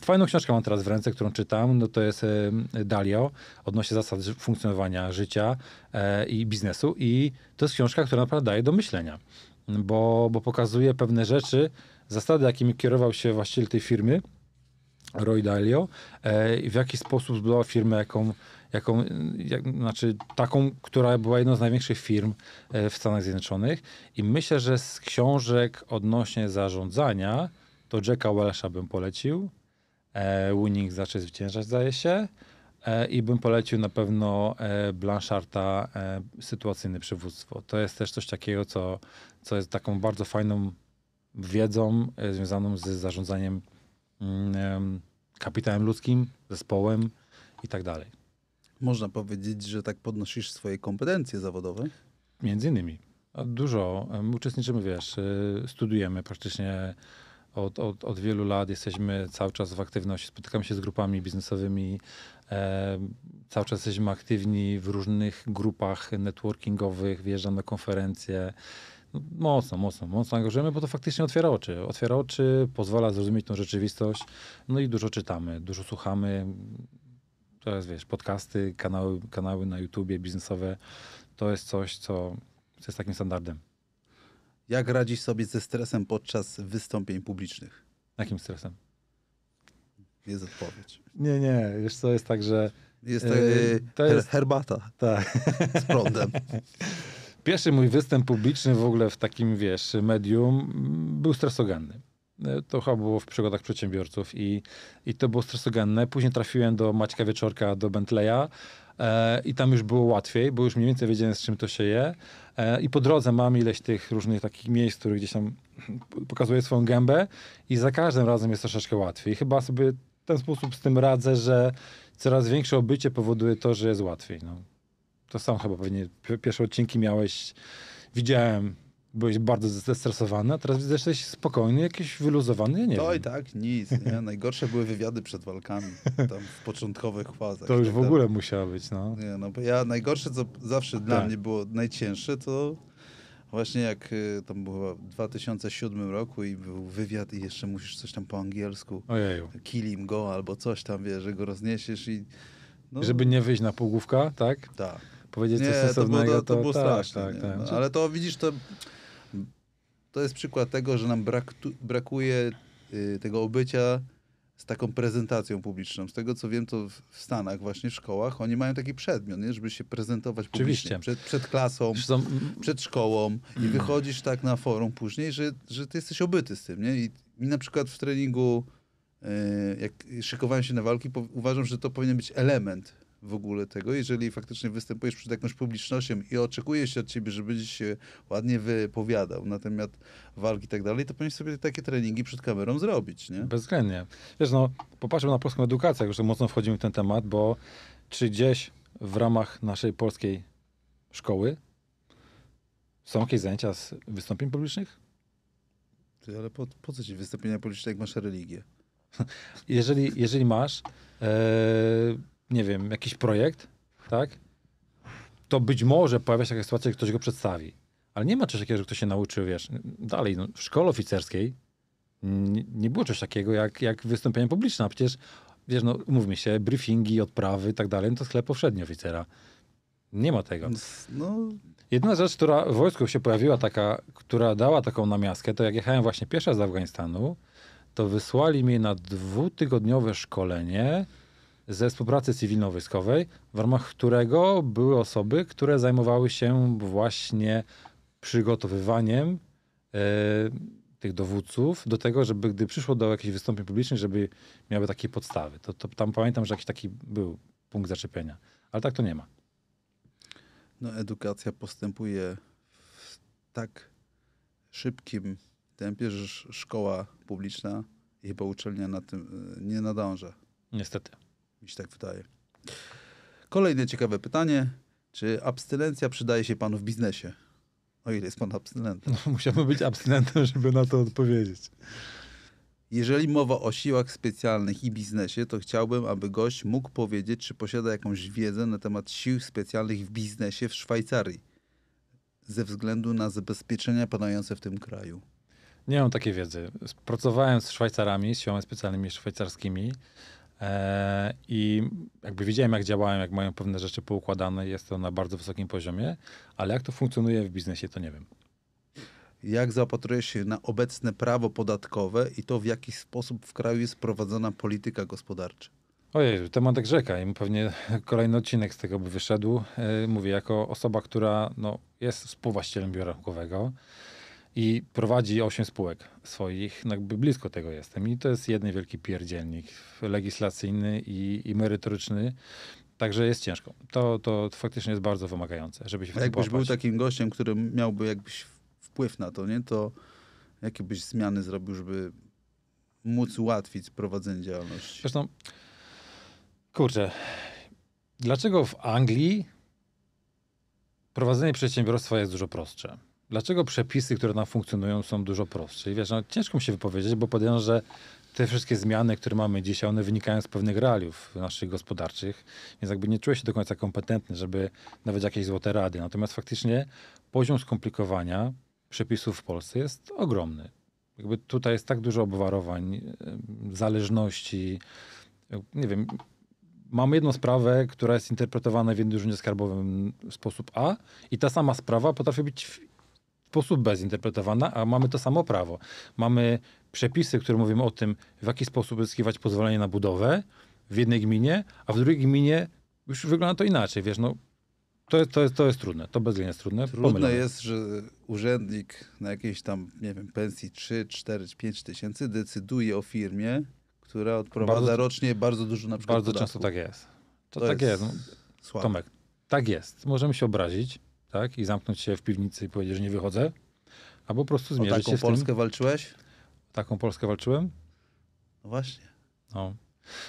Fajną książkę mam teraz w ręce, którą czytam, no to jest Dalio odnośnie zasad funkcjonowania życia e, i biznesu i to jest książka, która naprawdę daje do myślenia, bo, bo pokazuje pewne rzeczy, zasady, jakimi kierował się właściciel tej firmy, Roy Dalio, e, i w jaki sposób zbudował firmę, jaką jaką, jak, znaczy taką, która była jedną z największych firm e, w Stanach Zjednoczonych. I myślę, że z książek odnośnie zarządzania to Jacka Welsha bym polecił. E, Winning zaczął zwyciężać, zdaje się. E, I bym polecił na pewno e, Blancharta e, sytuacyjne przywództwo. To jest też coś takiego, co, co jest taką bardzo fajną wiedzą e, związaną z zarządzaniem mm, kapitałem ludzkim, zespołem i tak dalej. Można powiedzieć, że tak podnosisz swoje kompetencje zawodowe? Między innymi. Dużo uczestniczymy, wiesz, y, studiujemy praktycznie od, od, od wielu lat, jesteśmy cały czas w aktywności, spotykamy się z grupami biznesowymi, e, cały czas jesteśmy aktywni w różnych grupach networkingowych, wyjeżdżam na konferencje. No, mocno, mocno, mocno angażujemy, bo to faktycznie otwiera oczy. Otwiera oczy, pozwala zrozumieć tą rzeczywistość. No i dużo czytamy, dużo słuchamy, to jest, wiesz, podcasty, kanały, kanały na YouTubie biznesowe. To jest coś, co jest takim standardem. Jak radzisz sobie ze stresem podczas wystąpień publicznych? Jakim stresem? Jest odpowiedź. Nie, nie. Wiesz co, jest tak, że... Jest e, to, tak, yy, e, to her jest... herbata. Tak. Z prądem. [laughs] Pierwszy mój występ publiczny w ogóle w takim, wiesz, medium był stresoganny. E, to chyba było w przygodach przedsiębiorców i, i to było stresogenne. Później trafiłem do Maćka Wieczorka, do Bentleya e, i tam już było łatwiej, bo już mniej więcej wiedziałem, z czym to się je. E, I po drodze mam ileś tych różnych takich miejsc, które gdzieś tam pokazuję swoją gębę i za każdym razem jest troszeczkę łatwiej. chyba sobie w ten sposób z tym radzę, że coraz większe obycie powoduje to, że jest łatwiej. No. To sam chyba pewnie pierwsze odcinki miałeś, widziałem byłeś bardzo zestresowany, a teraz jesteś spokojny, jakiś wyluzowany, ja nie To wiem. i tak nic, nie? [laughs] Najgorsze były wywiady przed walkami, tam w początkowych fazach. To już w ogóle musiało być, no. Nie, no bo ja najgorsze, co zawsze dla tak. mnie było najcięższe, to właśnie jak y, tam było w 2007 roku i był wywiad i jeszcze musisz coś tam po angielsku, Ojeju. kill him, go albo coś tam, wie, że go rozniesiesz i... No. Żeby nie wyjść na półgłówka, tak? Tak powiedzieć nie, coś sensownego, to, to, to, było to, tak, straszne. Tak, tak, tak. No, ale to widzisz, to to jest przykład tego, że nam brak, brakuje y, tego obycia z taką prezentacją publiczną. Z tego co wiem, to w Stanach, właśnie w szkołach, oni mają taki przedmiot, nie? żeby się prezentować publicznie. Przed, przed, klasą, Zresztą... Mm, przed szkołą i mm. wychodzisz tak na forum później, że, że ty jesteś obyty z tym. Nie? I mi na przykład w treningu, y, jak szykowałem się na walki, uważam, że to powinien być element w ogóle tego, jeżeli faktycznie występujesz przed jakąś publicznością i oczekuje się od ciebie, żebyś się ładnie wypowiadał na temat walki i tak dalej, to powinien sobie takie treningi przed kamerą zrobić, nie? Bezwzględnie. Wiesz, no, popatrzmy na polską edukację, jak już mocno wchodzimy w ten temat, bo czy gdzieś w ramach naszej polskiej szkoły są jakieś zajęcia z wystąpień publicznych? Ty, ale po, po co ci wystąpienia publiczne, jak masz religię? [laughs] jeżeli, jeżeli masz... Ee nie wiem, jakiś projekt, tak? To być może pojawia się taka sytuacja, że ktoś go przedstawi. Ale nie ma czegoś takiego, że ktoś się nauczył, wiesz, dalej, no, w szkole oficerskiej nie, nie było czegoś takiego jak, jak wystąpienie publiczne. A przecież, wiesz, no umówmy się, briefingi, odprawy i tak dalej, no to sklep powszedni oficera. Nie ma tego. No. Jedna rzecz, która w wojsku się pojawiła taka, która dała taką namiastkę, to jak jechałem właśnie pierwsza z Afganistanu, to wysłali mnie na dwutygodniowe szkolenie ze współpracy cywilno-wojskowej, w ramach którego były osoby, które zajmowały się właśnie przygotowywaniem e, tych dowódców do tego, żeby gdy przyszło do jakichś wystąpień publicznych, żeby miały takie podstawy. To, to tam pamiętam, że jakiś taki był punkt zaczepienia, ale tak to nie ma. No, edukacja postępuje w tak szybkim tempie, że szkoła publiczna i chyba uczelnia na tym e, nie nadąża. Niestety. Mi się tak wydaje. Kolejne ciekawe pytanie. Czy abstynencja przydaje się panu w biznesie? O ile jest pan abstynentem? No, musiałbym być abstynentem, żeby na to odpowiedzieć. Jeżeli mowa o siłach specjalnych i biznesie, to chciałbym, aby gość mógł powiedzieć, czy posiada jakąś wiedzę na temat sił specjalnych w biznesie w Szwajcarii, ze względu na zabezpieczenia panujące w tym kraju. Nie mam takiej wiedzy. Pracowałem z Szwajcarami, z siłami specjalnymi szwajcarskimi. E, I jakby wiedziałem, jak działałem, jak mają pewne rzeczy poukładane, jest to na bardzo wysokim poziomie, ale jak to funkcjonuje w biznesie, to nie wiem. Jak zaopatrujesz się na obecne prawo podatkowe i to, w jaki sposób w kraju jest prowadzona polityka gospodarcza? Ojej, tematek rzeka i pewnie kolejny odcinek z tego by wyszedł. E, mówię jako osoba, która no, jest współwłaścicielem biura rachunkowego i prowadzi 8 spółek swoich, no jakby blisko tego jestem. I to jest jeden wielki pierdzielnik legislacyjny i, i merytoryczny. Także jest ciężko. To, to faktycznie jest bardzo wymagające, żeby się A Jakbyś był takim gościem, który miałby jakbyś wpływ na to, nie? To jakie byś zmiany zrobił, żeby móc ułatwić prowadzenie działalności? Zresztą, kurczę, dlaczego w Anglii prowadzenie przedsiębiorstwa jest dużo prostsze? dlaczego przepisy, które nam funkcjonują, są dużo prostsze? I wiesz, no, ciężko mi się wypowiedzieć, bo podejrzewam, że te wszystkie zmiany, które mamy dzisiaj, one wynikają z pewnych realiów naszych gospodarczych, więc jakby nie czuję się do końca kompetentny, żeby nawet jakieś złote rady. Natomiast faktycznie poziom skomplikowania przepisów w Polsce jest ogromny. Jakby tutaj jest tak dużo obwarowań, zależności. Nie wiem, mamy jedną sprawę, która jest interpretowana w jednym urzędzie skarbowym w sposób A i ta sama sprawa potrafi być w sposób bezinterpretowany, a mamy to samo prawo. Mamy przepisy, które mówią o tym, w jaki sposób uzyskiwać pozwolenie na budowę w jednej gminie, a w drugiej gminie już wygląda to inaczej, wiesz, no to jest, to jest, to jest trudne, to bezwzględnie jest trudne. Trudne Pomylamy. jest, że urzędnik na jakiejś tam, nie wiem, pensji 3, 4, 5 tysięcy decyduje o firmie, która odprowadza bardzo, rocznie bardzo dużo na przykład Bardzo często tak jest. To, to tak jest. jest. Tomek, tak jest. Możemy się obrazić, tak? I zamknąć się w piwnicy i powiedzieć, że nie wychodzę. Albo po prostu zmierzyć się taką się taką Polskę walczyłeś? taką Polskę walczyłem? No właśnie. No.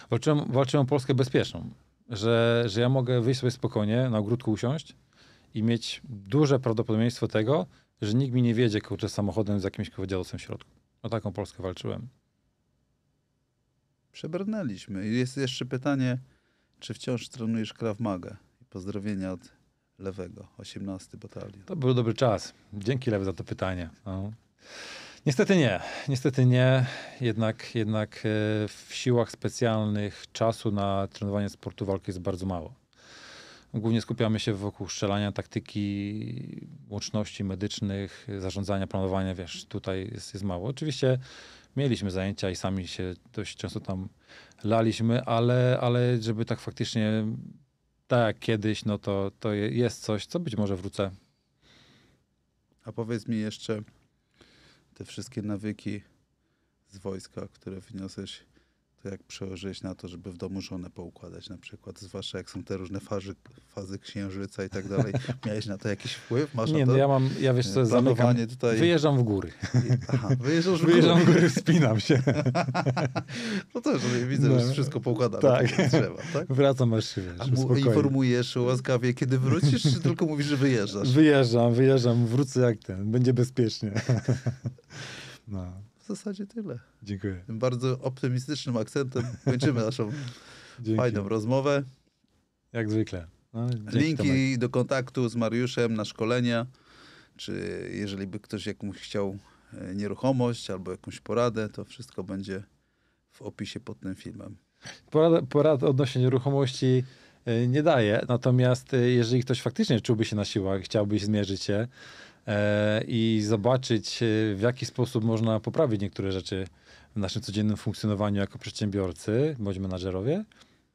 Walczyłem, walczyłem o Polskę bezpieczną. Że, że ja mogę wyjść sobie spokojnie, na ogródku usiąść i mieć duże prawdopodobieństwo tego, że nikt mi nie wiedzie, kurczę, samochodem z jakimś kowodzielcem w środku. O taką Polskę walczyłem. Przebrnęliśmy. Jest jeszcze pytanie, czy wciąż trenujesz Krav Pozdrowienia od lewego, 18 batalion. To był dobry czas. Dzięki lewy za to pytanie. No. Niestety nie, niestety nie. Jednak, jednak e, w siłach specjalnych czasu na trenowanie sportu walki jest bardzo mało. Głównie skupiamy się wokół strzelania, taktyki, łączności medycznych, zarządzania, planowania, wiesz, tutaj jest, jest mało. Oczywiście mieliśmy zajęcia i sami się dość często tam laliśmy, ale, ale żeby tak faktycznie tak kiedyś, no to, to jest coś, co być może wrócę. A powiedz mi jeszcze te wszystkie nawyki z wojska, które wyniosłeś jak przełożyć na to, żeby w domu żonę poukładać na przykład, zwłaszcza jak są te różne fazy, fazy księżyca i tak dalej. [laughs] Miałeś na to jakiś wpływ? Masz nie, na no to no ja mam, ja wiesz co, zamykam, tutaj... wyjeżdżam w góry. Aha, wyjeżdżasz w góry. Wyjeżdżam w góry, wspinam się. [laughs] no też, widzę, no. że wszystko poukładane. Tak. Trzeba, tak? [laughs] Wracam aż się, wiesz, A informujesz łaskawie, kiedy wrócisz, czy tylko mówisz, że wyjeżdżasz? Wyjeżdżam, wyjeżdżam, wrócę jak ten, będzie bezpiecznie. no w zasadzie tyle. Dziękuję. Tym bardzo optymistycznym akcentem kończymy naszą [laughs] Dzięki. fajną rozmowę. Jak zwykle. No, Linki Tomek. do kontaktu z Mariuszem na szkolenia, czy jeżeli by ktoś jakąś chciał e, nieruchomość albo jakąś poradę, to wszystko będzie w opisie pod tym filmem. Porad, porad odnośnie nieruchomości e, nie daję, natomiast e, jeżeli ktoś faktycznie czułby się na siłach, chciałby zmierzyć się, E, i zobaczyć, e, w jaki sposób można poprawić niektóre rzeczy w naszym codziennym funkcjonowaniu jako przedsiębiorcy bądź menadżerowie,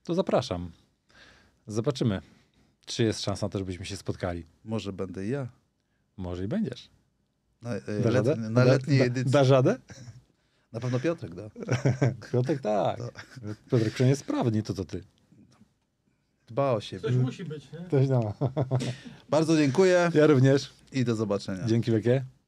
to zapraszam. Zobaczymy, czy jest szansa na to, żebyśmy się spotkali. Może będę ja. Może i będziesz. Na, e, da żadę? Letni, na letniej da, edycji. Da, da żadę? Na pewno Piotrek da. [laughs] Piotrek tak. To. Piotrek jest sprawdzi to, to ty. Dba o siebie. Coś musi być, nie? Ktoś no. [laughs] Bardzo dziękuję Ja również. i do zobaczenia. Dzięki wielkie.